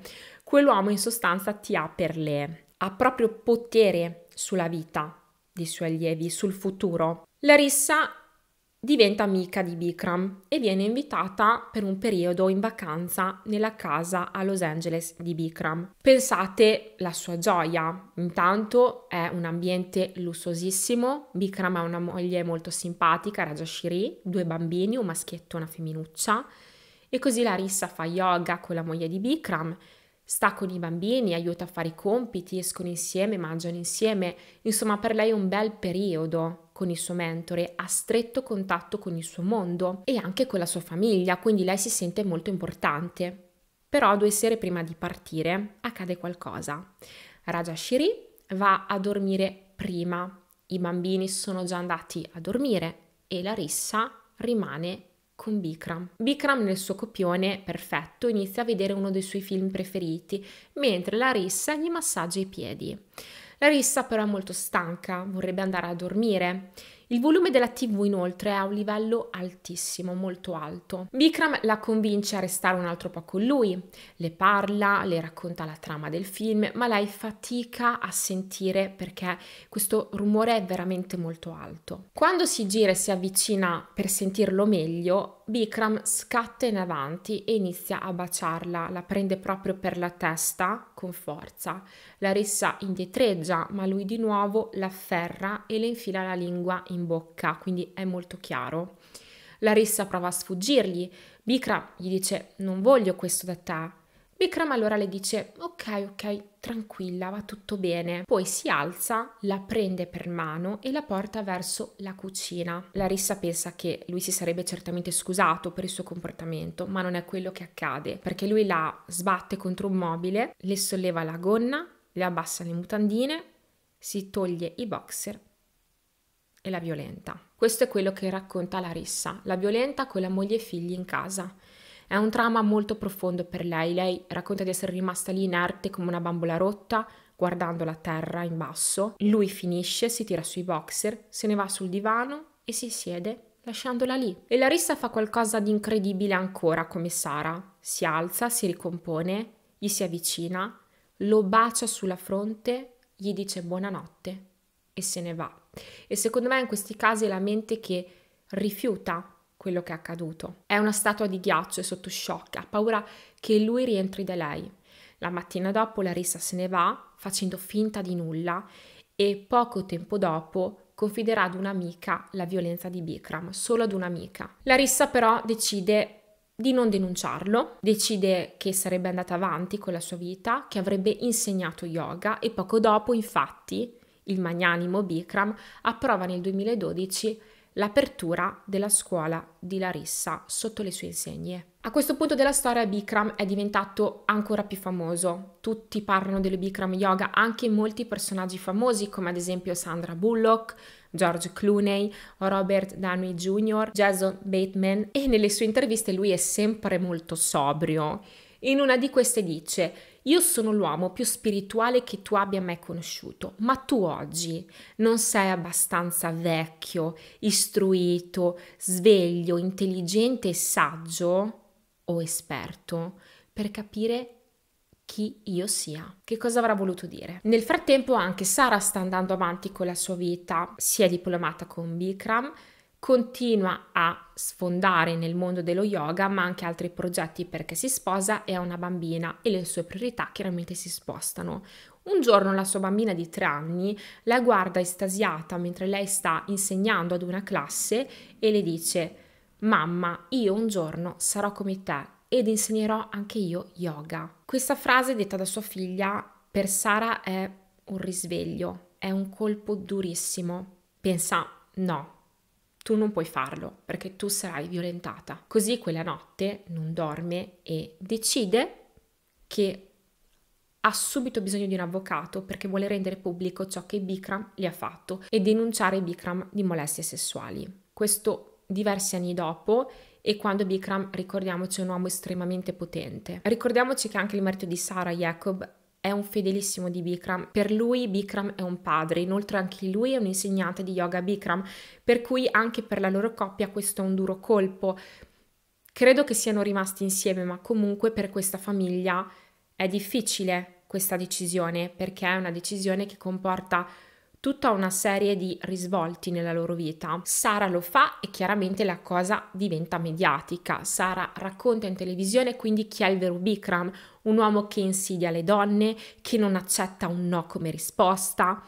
quell'uomo in sostanza ti ha per le... ha proprio potere sulla vita dei suoi allievi, sul futuro. Larissa diventa amica di Bikram e viene invitata per un periodo in vacanza nella casa a Los Angeles di Bikram. Pensate la sua gioia, intanto è un ambiente lussuosissimo, Bikram ha una moglie molto simpatica, Rajashiri, due bambini, un maschietto e una femminuccia e così Larissa fa yoga con la moglie di Bikram sta con i bambini, aiuta a fare i compiti, escono insieme, mangiano insieme, insomma per lei è un bel periodo con il suo mentore, ha stretto contatto con il suo mondo e anche con la sua famiglia, quindi lei si sente molto importante. Però due sere prima di partire accade qualcosa. Rajashiri va a dormire prima, i bambini sono già andati a dormire e Larissa rimane con Bikram. Bikram nel suo copione perfetto inizia a vedere uno dei suoi film preferiti, mentre Larissa gli massaggia i piedi. Larissa però è molto stanca, vorrebbe andare a dormire. Il volume della TV inoltre è a un livello altissimo, molto alto. Bikram la convince a restare un altro po' con lui, le parla, le racconta la trama del film, ma lei fatica a sentire perché questo rumore è veramente molto alto. Quando si gira e si avvicina per sentirlo meglio, Bikram scatta in avanti e inizia a baciarla, la prende proprio per la testa con forza. Larissa indietreggia, ma lui di nuovo l'afferra e le infila la lingua in bocca, quindi è molto chiaro. Larissa prova a sfuggirgli. Bikram gli dice: Non voglio questo da te. Vikram allora le dice ok ok tranquilla va tutto bene, poi si alza, la prende per mano e la porta verso la cucina. Larissa pensa che lui si sarebbe certamente scusato per il suo comportamento, ma non è quello che accade perché lui la sbatte contro un mobile, le solleva la gonna, le abbassa le mutandine, si toglie i boxer e la violenta. Questo è quello che racconta Larissa, la violenta con la moglie e i figli in casa. È un trauma molto profondo per lei. Lei racconta di essere rimasta lì inerte come una bambola rotta, guardando la terra in basso. Lui finisce, si tira sui boxer, se ne va sul divano e si siede lasciandola lì. E Larissa fa qualcosa di incredibile ancora come Sara. Si alza, si ricompone, gli si avvicina, lo bacia sulla fronte, gli dice buonanotte e se ne va. E secondo me in questi casi è la mente che rifiuta quello che è accaduto. È una statua di ghiaccio e sotto shock, ha paura che lui rientri da lei. La mattina dopo Larissa se ne va facendo finta di nulla e poco tempo dopo confiderà ad un'amica la violenza di Bikram, solo ad un'amica. Larissa però decide di non denunciarlo, decide che sarebbe andata avanti con la sua vita, che avrebbe insegnato yoga e poco dopo, infatti, il magnanimo Bikram approva nel 2012 l'apertura della scuola di Larissa sotto le sue insegne. A questo punto della storia Bikram è diventato ancora più famoso. Tutti parlano del Bikram Yoga, anche molti personaggi famosi come ad esempio Sandra Bullock, George Clooney, Robert Downey Jr., Jason Bateman e nelle sue interviste lui è sempre molto sobrio. In una di queste dice io sono l'uomo più spirituale che tu abbia mai conosciuto, ma tu oggi non sei abbastanza vecchio, istruito, sveglio, intelligente e saggio o esperto per capire chi io sia. Che cosa avrà voluto dire? Nel frattempo anche Sara sta andando avanti con la sua vita, si è diplomata con Bikram, Continua a sfondare nel mondo dello yoga, ma anche altri progetti perché si sposa e ha una bambina e le sue priorità chiaramente si spostano. Un giorno la sua bambina di tre anni la guarda estasiata mentre lei sta insegnando ad una classe e le dice: Mamma, io un giorno sarò come te ed insegnerò anche io yoga. Questa frase detta da sua figlia per Sara è un risveglio, è un colpo durissimo. Pensa, no, tu non puoi farlo perché tu sarai violentata. Così quella notte non dorme e decide che ha subito bisogno di un avvocato perché vuole rendere pubblico ciò che Bikram gli ha fatto e denunciare Bikram di molestie sessuali. Questo diversi anni dopo e quando Bikram, ricordiamoci, è un uomo estremamente potente. Ricordiamoci che anche il marito di Sara, Jacob, è un fedelissimo di Bikram. Per lui Bikram è un padre, inoltre anche lui è un insegnante di yoga Bikram, per cui anche per la loro coppia questo è un duro colpo. Credo che siano rimasti insieme, ma comunque per questa famiglia è difficile questa decisione perché è una decisione che comporta tutta una serie di risvolti nella loro vita. Sara lo fa e chiaramente la cosa diventa mediatica. Sara racconta in televisione quindi chi è il vero Bikram, un uomo che insidia le donne, che non accetta un no come risposta.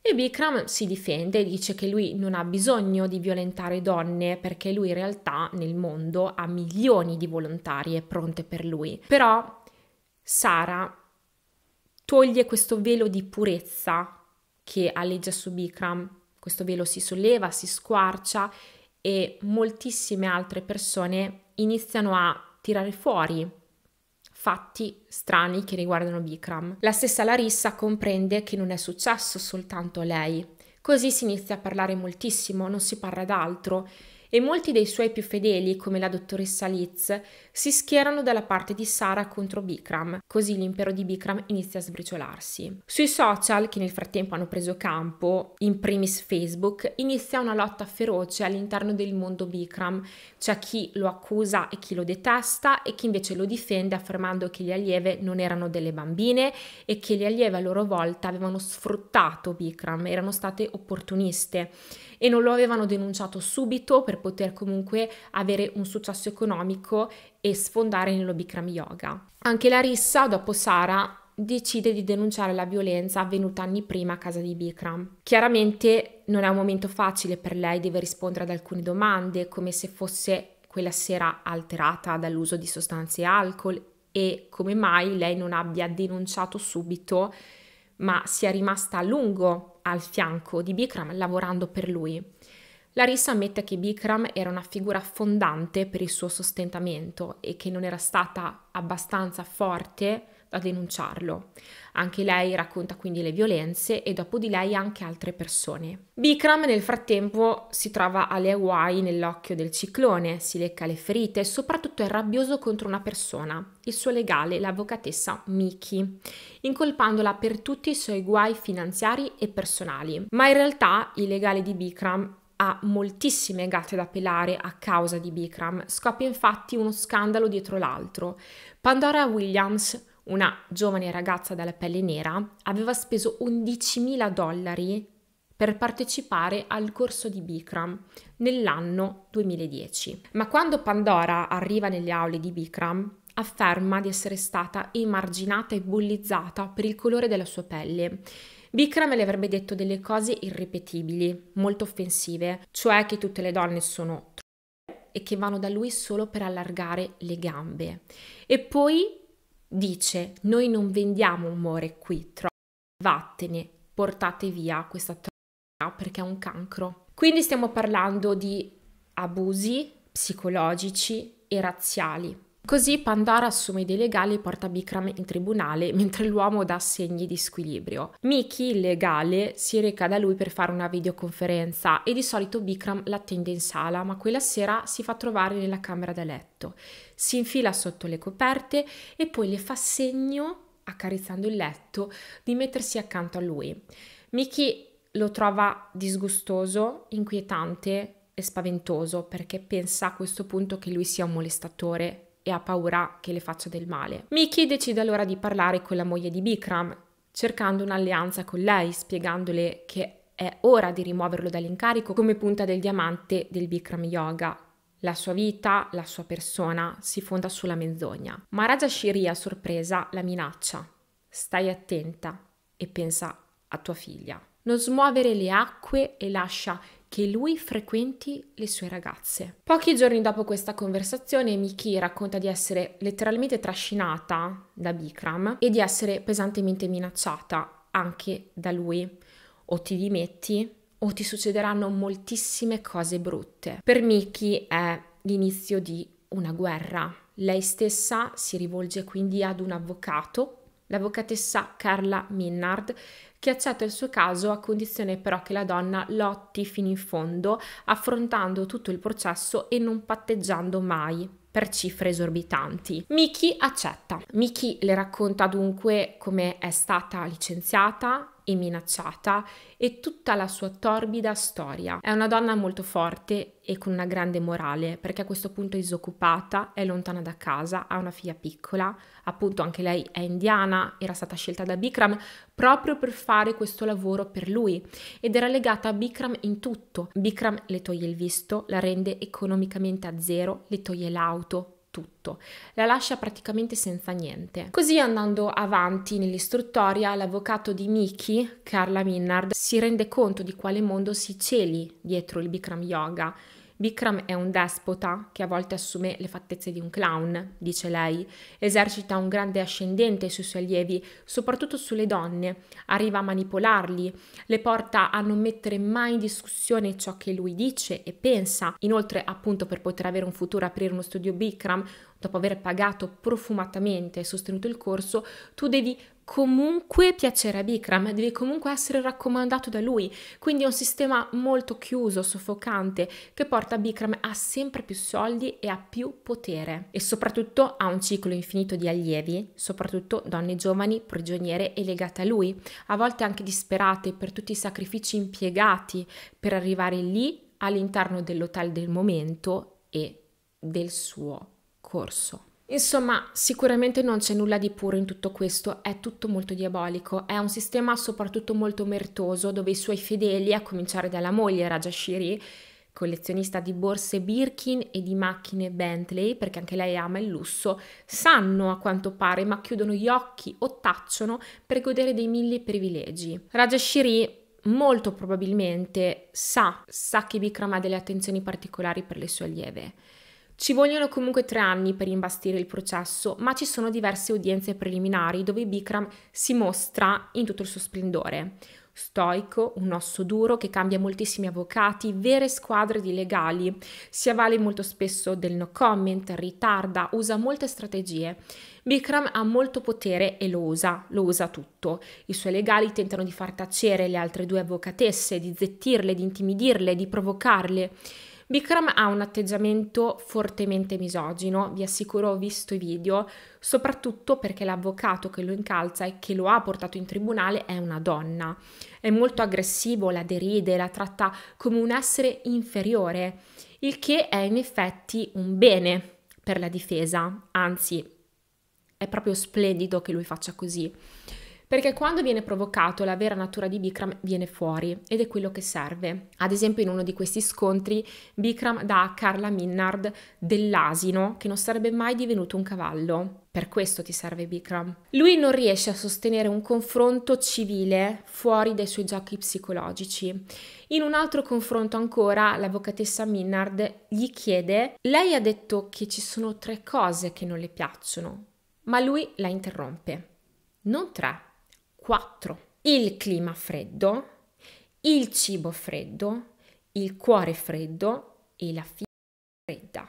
E Bikram si difende, dice che lui non ha bisogno di violentare donne perché lui in realtà nel mondo ha milioni di volontarie pronte per lui. Però Sara toglie questo velo di purezza che alleggia su Bikram. Questo velo si solleva, si squarcia e moltissime altre persone iniziano a tirare fuori fatti strani che riguardano Bikram. La stessa Larissa comprende che non è successo soltanto a lei. Così si inizia a parlare moltissimo, non si parla d'altro e molti dei suoi più fedeli, come la dottoressa Litz, si schierano dalla parte di Sara contro Bikram, così l'impero di Bikram inizia a sbriciolarsi. Sui social, che nel frattempo hanno preso campo, in primis Facebook, inizia una lotta feroce all'interno del mondo Bikram, c'è chi lo accusa e chi lo detesta e chi invece lo difende affermando che le allieve non erano delle bambine e che le allieve a loro volta avevano sfruttato Bikram, erano state opportuniste e non lo avevano denunciato subito per poter comunque avere un successo economico e sfondare nello Bikram Yoga. Anche Larissa, dopo Sara, decide di denunciare la violenza avvenuta anni prima a casa di Bikram. Chiaramente non è un momento facile per lei, deve rispondere ad alcune domande, come se fosse quella sera alterata dall'uso di sostanze e alcol e come mai lei non abbia denunciato subito, ma sia rimasta a lungo al fianco di Bikram lavorando per lui. Larissa ammette che Bikram era una figura fondante per il suo sostentamento e che non era stata abbastanza forte da denunciarlo. Anche lei racconta quindi le violenze e dopo di lei anche altre persone. Bikram nel frattempo si trova alle Hawaii nell'occhio del ciclone, si lecca le ferite e soprattutto è rabbioso contro una persona, il suo legale, l'avvocatessa Miki, incolpandola per tutti i suoi guai finanziari e personali. Ma in realtà il legale di Bikram ha moltissime gatte da pelare a causa di Bikram, scoppia infatti uno scandalo dietro l'altro. Pandora Williams, una giovane ragazza dalla pelle nera, aveva speso 11.000 dollari per partecipare al corso di Bikram nell'anno 2010. Ma quando Pandora arriva nelle aule di Bikram, afferma di essere stata emarginata e bullizzata per il colore della sua pelle Bikram le avrebbe detto delle cose irripetibili, molto offensive, cioè che tutte le donne sono e che vanno da lui solo per allargare le gambe. E poi dice: Noi non vendiamo umore qui, troppo. Vattene, portate via questa troppa perché è un cancro. Quindi stiamo parlando di abusi psicologici e razziali Così Pandora assume dei legali e porta Bikram in tribunale mentre l'uomo dà segni di squilibrio. Miki, il legale, si reca da lui per fare una videoconferenza e di solito Bikram l'attende in sala, ma quella sera si fa trovare nella camera da letto. Si infila sotto le coperte e poi le fa segno, accarezzando il letto, di mettersi accanto a lui. Miki lo trova disgustoso, inquietante e spaventoso perché pensa a questo punto che lui sia un molestatore e ha paura che le faccia del male. Mickey decide allora di parlare con la moglie di Bikram, cercando un'alleanza con lei, spiegandole che è ora di rimuoverlo dall'incarico come punta del diamante del Bikram Yoga. La sua vita, la sua persona si fonda sulla menzogna. Maharaja Shiri a sorpresa la minaccia. Stai attenta e pensa a tua figlia. Non smuovere le acque e lascia che lui frequenti le sue ragazze. Pochi giorni dopo questa conversazione, Miki racconta di essere letteralmente trascinata da Bikram e di essere pesantemente minacciata anche da lui. O ti dimetti o ti succederanno moltissime cose brutte. Per Miki è l'inizio di una guerra. Lei stessa si rivolge quindi ad un avvocato l'avvocatessa Carla Minnard, che accetta il suo caso a condizione però che la donna lotti fino in fondo, affrontando tutto il processo e non patteggiando mai per cifre esorbitanti. Miki accetta. Miki le racconta dunque come è stata licenziata, e minacciata e tutta la sua torbida storia. È una donna molto forte e con una grande morale perché a questo punto è disoccupata, è lontana da casa, ha una figlia piccola, appunto anche lei è indiana, era stata scelta da Bikram proprio per fare questo lavoro per lui ed era legata a Bikram in tutto. Bikram le toglie il visto, la rende economicamente a zero, le toglie l'auto, tutto, la lascia praticamente senza niente. Così andando avanti nell'istruttoria, l'avvocato di Miki, Carla Minnard, si rende conto di quale mondo si celi dietro il Bikram Yoga Bikram è un despota che a volte assume le fattezze di un clown, dice lei. Esercita un grande ascendente sui suoi allievi, soprattutto sulle donne. Arriva a manipolarli, le porta a non mettere mai in discussione ciò che lui dice e pensa. Inoltre, appunto, per poter avere un futuro, aprire uno studio Bikram, dopo aver pagato profumatamente e sostenuto il corso, tu devi comunque piacere a Bikram, devi comunque essere raccomandato da lui. Quindi è un sistema molto chiuso, soffocante, che porta Bikram a sempre più soldi e a più potere. E soprattutto a un ciclo infinito di allievi, soprattutto donne giovani, prigioniere e legate a lui, a volte anche disperate per tutti i sacrifici impiegati per arrivare lì all'interno dell'hotel del momento e del suo corso. Insomma, sicuramente non c'è nulla di puro in tutto questo, è tutto molto diabolico, è un sistema soprattutto molto mertoso dove i suoi fedeli, a cominciare dalla moglie Rajashiri, collezionista di borse Birkin e di macchine Bentley, perché anche lei ama il lusso, sanno a quanto pare, ma chiudono gli occhi o tacciono per godere dei mille privilegi. Rajashiri molto probabilmente sa, sa che Bikram ha delle attenzioni particolari per le sue allieve ci vogliono comunque tre anni per imbastire il processo, ma ci sono diverse udienze preliminari dove Bikram si mostra in tutto il suo splendore. Stoico, un osso duro che cambia moltissimi avvocati, vere squadre di legali, si avvale molto spesso del no comment, ritarda, usa molte strategie. Bikram ha molto potere e lo usa, lo usa tutto. I suoi legali tentano di far tacere le altre due avvocatesse, di zettirle, di intimidirle, di provocarle. Bikram ha un atteggiamento fortemente misogino, vi assicuro ho visto i video, soprattutto perché l'avvocato che lo incalza e che lo ha portato in tribunale è una donna. È molto aggressivo, la deride, la tratta come un essere inferiore, il che è in effetti un bene per la difesa, anzi è proprio splendido che lui faccia così perché quando viene provocato la vera natura di Bikram viene fuori ed è quello che serve. Ad esempio in uno di questi scontri Bikram dà a Carla Minnard dell'asino che non sarebbe mai divenuto un cavallo. Per questo ti serve Bikram. Lui non riesce a sostenere un confronto civile fuori dai suoi giochi psicologici. In un altro confronto ancora, l'avvocatessa Minnard gli chiede, lei ha detto che ci sono tre cose che non le piacciono, ma lui la interrompe. Non tre, 4. Il clima freddo, il cibo freddo, il cuore freddo e la figlia fredda.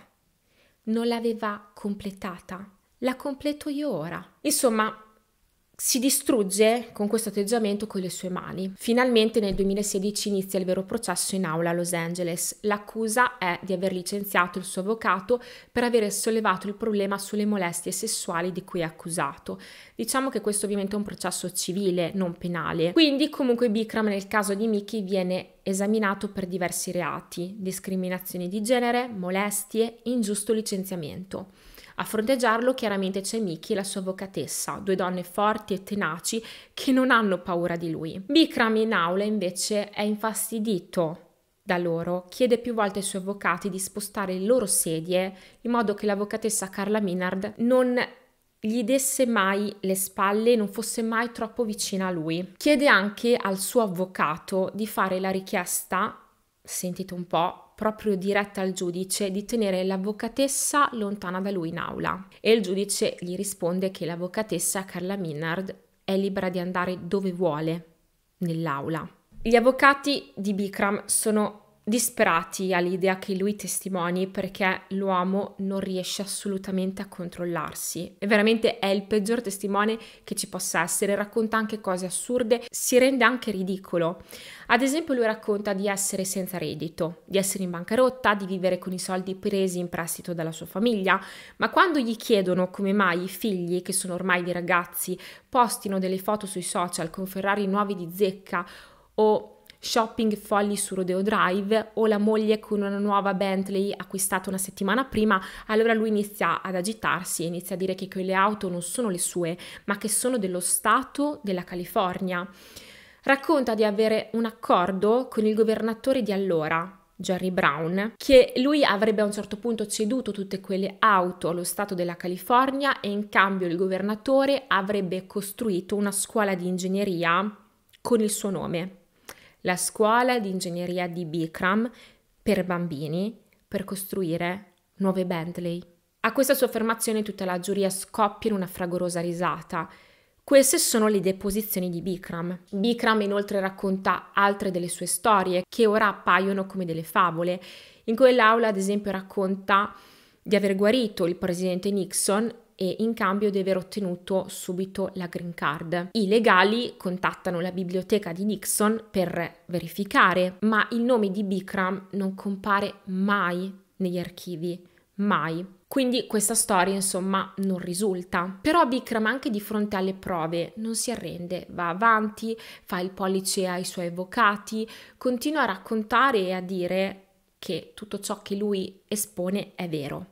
Non l'aveva completata, la completo io ora. Insomma, si distrugge con questo atteggiamento con le sue mani. Finalmente nel 2016 inizia il vero processo in aula a Los Angeles. L'accusa è di aver licenziato il suo avvocato per aver sollevato il problema sulle molestie sessuali di cui è accusato. Diciamo che questo ovviamente è un processo civile, non penale. Quindi comunque Bikram nel caso di Mickey viene esaminato per diversi reati, discriminazioni di genere, molestie, ingiusto licenziamento. A fronteggiarlo chiaramente c'è Miki e la sua avvocatessa, due donne forti e tenaci che non hanno paura di lui. Bikram in aula invece è infastidito da loro, chiede più volte ai suoi avvocati di spostare le loro sedie in modo che l'avvocatessa Carla Minard non gli desse mai le spalle non fosse mai troppo vicina a lui. Chiede anche al suo avvocato di fare la richiesta, sentite un po', proprio diretta al giudice di tenere l'avvocatessa lontana da lui in aula e il giudice gli risponde che l'avvocatessa Carla Minard è libera di andare dove vuole nell'aula. Gli avvocati di Bikram sono disperati all'idea che lui testimoni perché l'uomo non riesce assolutamente a controllarsi. E veramente è il peggior testimone che ci possa essere, racconta anche cose assurde, si rende anche ridicolo. Ad esempio lui racconta di essere senza reddito, di essere in bancarotta, di vivere con i soldi presi in prestito dalla sua famiglia, ma quando gli chiedono come mai i figli, che sono ormai dei ragazzi, postino delle foto sui social con Ferrari nuovi di zecca o shopping folli su Rodeo Drive o la moglie con una nuova Bentley acquistata una settimana prima, allora lui inizia ad agitarsi e inizia a dire che quelle auto non sono le sue, ma che sono dello Stato della California. Racconta di avere un accordo con il governatore di allora, Jerry Brown, che lui avrebbe a un certo punto ceduto tutte quelle auto allo Stato della California e in cambio il governatore avrebbe costruito una scuola di ingegneria con il suo nome la scuola di ingegneria di Bikram per bambini per costruire nuove Bentley. A questa sua affermazione tutta la giuria scoppia in una fragorosa risata. Queste sono le deposizioni di Bikram. Bikram inoltre racconta altre delle sue storie che ora appaiono come delle favole. In quell'aula, ad esempio, racconta di aver guarito il presidente Nixon e in cambio di aver ottenuto subito la green card. I legali contattano la biblioteca di Nixon per verificare, ma il nome di Bikram non compare mai negli archivi, mai. Quindi questa storia, insomma, non risulta. Però Bikram, anche di fronte alle prove, non si arrende, va avanti, fa il pollice ai suoi avvocati, continua a raccontare e a dire che tutto ciò che lui espone è vero.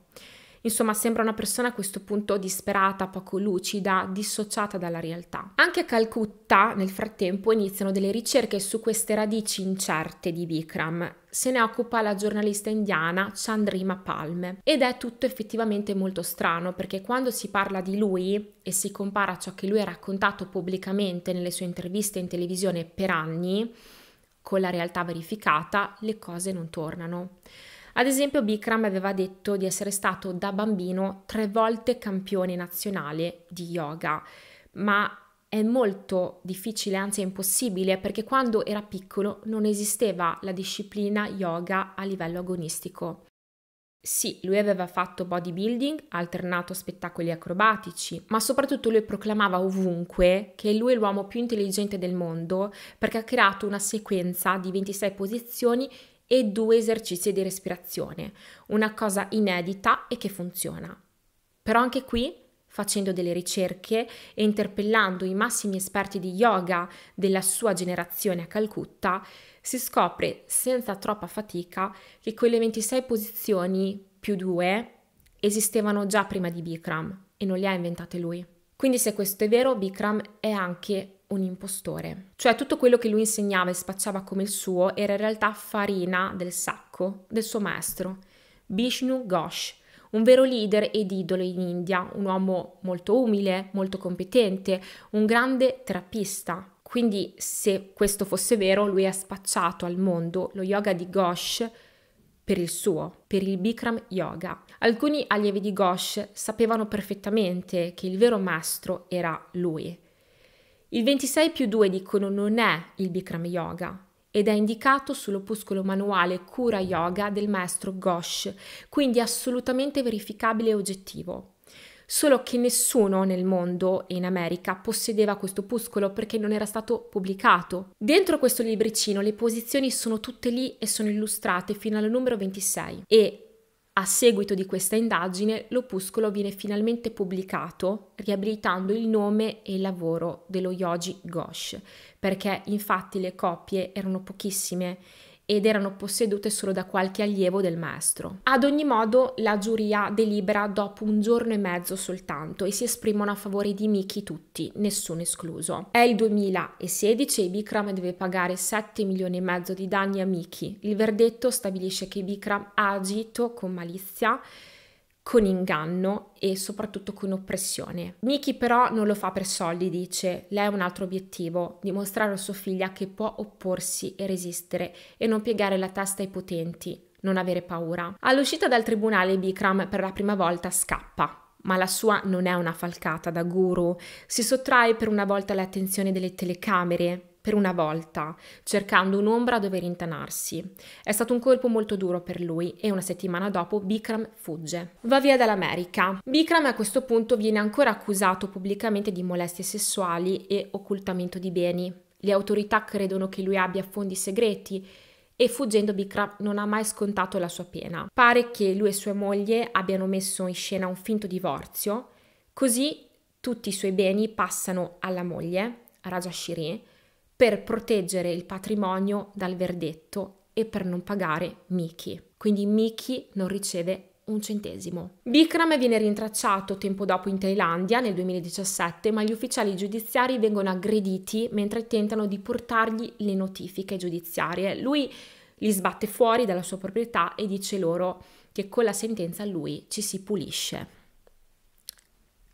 Insomma, sembra una persona a questo punto disperata, poco lucida, dissociata dalla realtà. Anche a Calcutta, nel frattempo, iniziano delle ricerche su queste radici incerte di Bikram se ne occupa la giornalista indiana Chandrima Palme ed è tutto effettivamente molto strano perché quando si parla di lui e si compara ciò che lui ha raccontato pubblicamente nelle sue interviste in televisione per anni con la realtà verificata, le cose non tornano. Ad esempio Bikram aveva detto di essere stato da bambino tre volte campione nazionale di yoga, ma è molto difficile, anzi è impossibile, perché quando era piccolo non esisteva la disciplina yoga a livello agonistico. Sì, lui aveva fatto bodybuilding, alternato spettacoli acrobatici, ma soprattutto lui proclamava ovunque che lui è l'uomo più intelligente del mondo perché ha creato una sequenza di 26 posizioni e due esercizi di respirazione, una cosa inedita e che funziona. Però anche qui, facendo delle ricerche e interpellando i massimi esperti di yoga della sua generazione a Calcutta, si scopre senza troppa fatica che quelle 26 posizioni più 2 esistevano già prima di Bikram e non le ha inventate lui. Quindi se questo è vero, Bikram è anche un impostore. Cioè tutto quello che lui insegnava e spacciava come il suo era in realtà farina del sacco del suo maestro, Vishnu Ghosh, un vero leader ed idolo in India, un uomo molto umile, molto competente, un grande terapista. Quindi se questo fosse vero, lui ha spacciato al mondo lo yoga di Ghosh per il suo, per il Bikram Yoga. Alcuni allievi di Ghosh sapevano perfettamente che il vero maestro era lui. Il 26 più 2 dicono non è il Bikram Yoga ed è indicato sull'opuscolo manuale Cura Yoga del maestro Ghosh, quindi assolutamente verificabile e oggettivo. Solo che nessuno nel mondo e in America possedeva questo opuscolo perché non era stato pubblicato. Dentro questo libricino le posizioni sono tutte lì e sono illustrate fino al numero 26 e a seguito di questa indagine, l'opuscolo viene finalmente pubblicato, riabilitando il nome e il lavoro dello Yogi Ghosh, perché infatti le copie erano pochissime ed erano possedute solo da qualche allievo del maestro. Ad ogni modo la giuria delibera dopo un giorno e mezzo soltanto e si esprimono a favore di Miki tutti, nessuno escluso. È il 2016 e Bikram deve pagare 7 milioni e mezzo di danni a Miki. Il verdetto stabilisce che Bikram ha agito con malizia con inganno e soprattutto con oppressione. Miki però non lo fa per soldi, dice, lei ha un altro obiettivo, dimostrare a sua figlia che può opporsi e resistere e non piegare la testa ai potenti, non avere paura. All'uscita dal tribunale Bikram per la prima volta scappa. Ma la sua non è una falcata da guru, si sottrae per una volta all'attenzione delle telecamere, per una volta, cercando un'ombra dove rintanarsi. È stato un colpo molto duro per lui e una settimana dopo Bikram fugge. Va via dall'America. Bikram a questo punto viene ancora accusato pubblicamente di molestie sessuali e occultamento di beni. Le autorità credono che lui abbia fondi segreti e fuggendo Bikram non ha mai scontato la sua pena. Pare che lui e sua moglie abbiano messo in scena un finto divorzio, così tutti i suoi beni passano alla moglie, Raja Shirin, per proteggere il patrimonio dal verdetto e per non pagare Mickey. Quindi Mickey non riceve un centesimo. Bikram viene rintracciato tempo dopo in Thailandia nel 2017, ma gli ufficiali giudiziari vengono aggrediti mentre tentano di portargli le notifiche giudiziarie. Lui li sbatte fuori dalla sua proprietà e dice loro che con la sentenza lui ci si pulisce.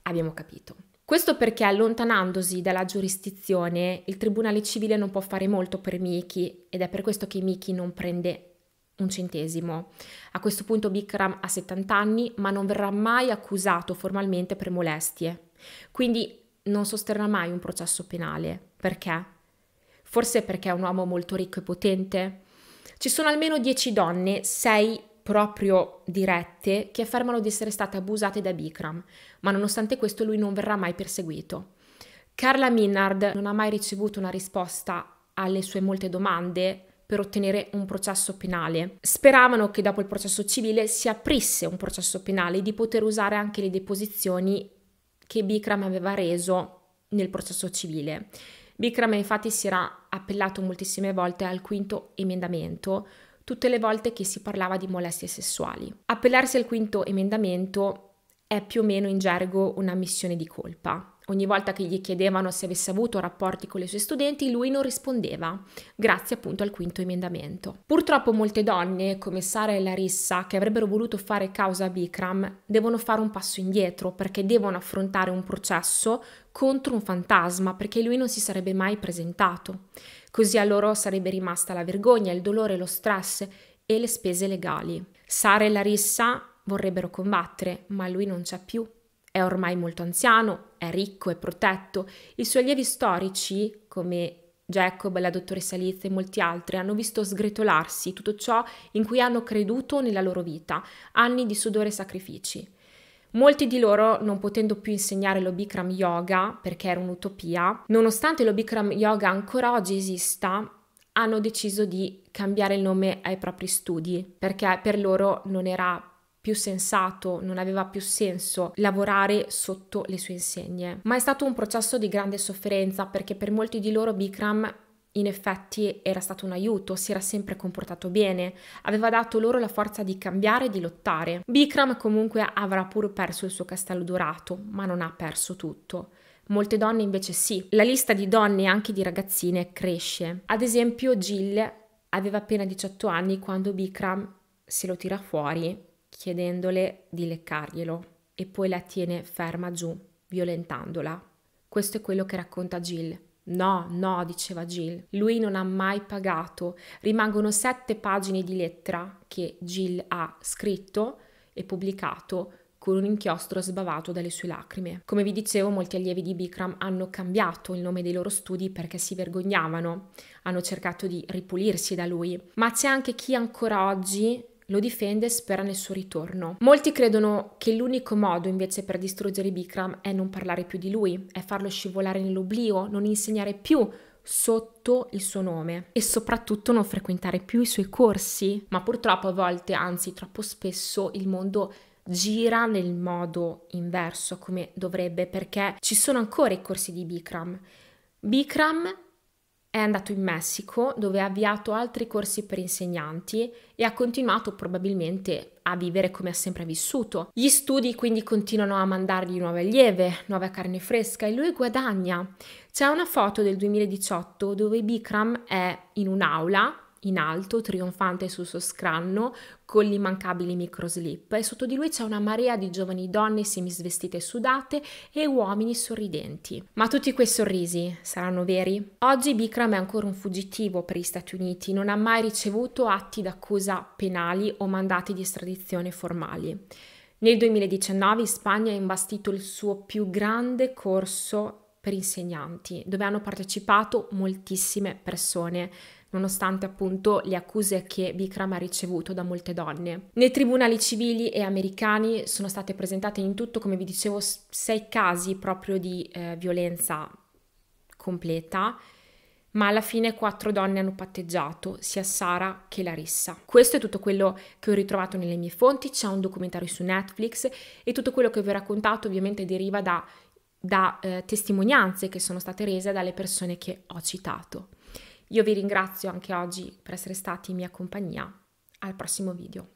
Abbiamo capito. Questo perché allontanandosi dalla giurisdizione il tribunale civile non può fare molto per Miki ed è per questo che Miki non prende un centesimo. A questo punto Bikram ha 70 anni ma non verrà mai accusato formalmente per molestie, quindi non sosterrà mai un processo penale. Perché? Forse perché è un uomo molto ricco e potente? Ci sono almeno 10 donne, 6 proprio dirette che affermano di essere state abusate da Bikram, ma nonostante questo lui non verrà mai perseguito. Carla Minnard non ha mai ricevuto una risposta alle sue molte domande per ottenere un processo penale. Speravano che dopo il processo civile si aprisse un processo penale e di poter usare anche le deposizioni che Bikram aveva reso nel processo civile. Bikram infatti si era appellato moltissime volte al quinto emendamento, tutte le volte che si parlava di molestie sessuali. Appellarsi al quinto emendamento è più o meno in gergo una missione di colpa. Ogni volta che gli chiedevano se avesse avuto rapporti con le sue studenti, lui non rispondeva, grazie appunto al quinto emendamento. Purtroppo molte donne, come Sara e Larissa, che avrebbero voluto fare causa a Bikram, devono fare un passo indietro perché devono affrontare un processo contro un fantasma, perché lui non si sarebbe mai presentato. Così a loro sarebbe rimasta la vergogna, il dolore, lo stress e le spese legali. Sara e Larissa vorrebbero combattere, ma lui non c'è più. È ormai molto anziano, è ricco, e protetto. I suoi allievi storici, come Jacob, la dottoressa Liz e molti altri hanno visto sgretolarsi tutto ciò in cui hanno creduto nella loro vita, anni di sudore e sacrifici. Molti di loro, non potendo più insegnare lo Bikram Yoga perché era un'utopia, nonostante lo Bikram Yoga ancora oggi esista, hanno deciso di cambiare il nome ai propri studi perché per loro non era più sensato, non aveva più senso lavorare sotto le sue insegne. Ma è stato un processo di grande sofferenza perché per molti di loro Bikram in effetti era stato un aiuto, si era sempre comportato bene, aveva dato loro la forza di cambiare e di lottare. Bikram comunque avrà pur perso il suo castello dorato, ma non ha perso tutto. Molte donne invece sì. La lista di donne e anche di ragazzine cresce. Ad esempio Jill aveva appena 18 anni quando Bikram se lo tira fuori chiedendole di leccarglielo e poi la tiene ferma giù, violentandola. Questo è quello che racconta Jill. No, no, diceva Jill, lui non ha mai pagato. Rimangono sette pagine di lettera che Jill ha scritto e pubblicato con un inchiostro sbavato dalle sue lacrime. Come vi dicevo, molti allievi di Bikram hanno cambiato il nome dei loro studi perché si vergognavano, hanno cercato di ripulirsi da lui, ma c'è anche chi ancora oggi lo difende e spera nel suo ritorno. Molti credono che l'unico modo invece per distruggere Bikram è non parlare più di lui, è farlo scivolare nell'oblio, non insegnare più sotto il suo nome e soprattutto non frequentare più i suoi corsi, ma purtroppo a volte, anzi troppo spesso, il mondo gira nel modo inverso come dovrebbe perché ci sono ancora i corsi di Bikram. Bikram è andato in Messico dove ha avviato altri corsi per insegnanti e ha continuato probabilmente a vivere come ha sempre vissuto. Gli studi quindi continuano a mandargli nuove allieve, nuova carne fresca e lui guadagna. C'è una foto del 2018 dove Bikram è in un'aula in alto, trionfante sul suo scranno, con gli immancabili microslip e sotto di lui c'è una marea di giovani donne semisvestite e sudate e uomini sorridenti. Ma tutti quei sorrisi saranno veri? Oggi Bikram è ancora un fuggitivo per gli Stati Uniti, non ha mai ricevuto atti d'accusa penali o mandati di estradizione formali. Nel 2019 in Spagna ha imbastito il suo più grande corso per insegnanti, dove hanno partecipato moltissime persone nonostante appunto le accuse che Bikram ha ricevuto da molte donne. Nei tribunali civili e americani sono state presentate in tutto, come vi dicevo, sei casi proprio di eh, violenza completa, ma alla fine quattro donne hanno patteggiato, sia Sara che Larissa. Questo è tutto quello che ho ritrovato nelle mie fonti, c'è un documentario su Netflix e tutto quello che vi ho raccontato ovviamente deriva da, da eh, testimonianze che sono state rese dalle persone che ho citato. Io vi ringrazio anche oggi per essere stati in mia compagnia. Al prossimo video.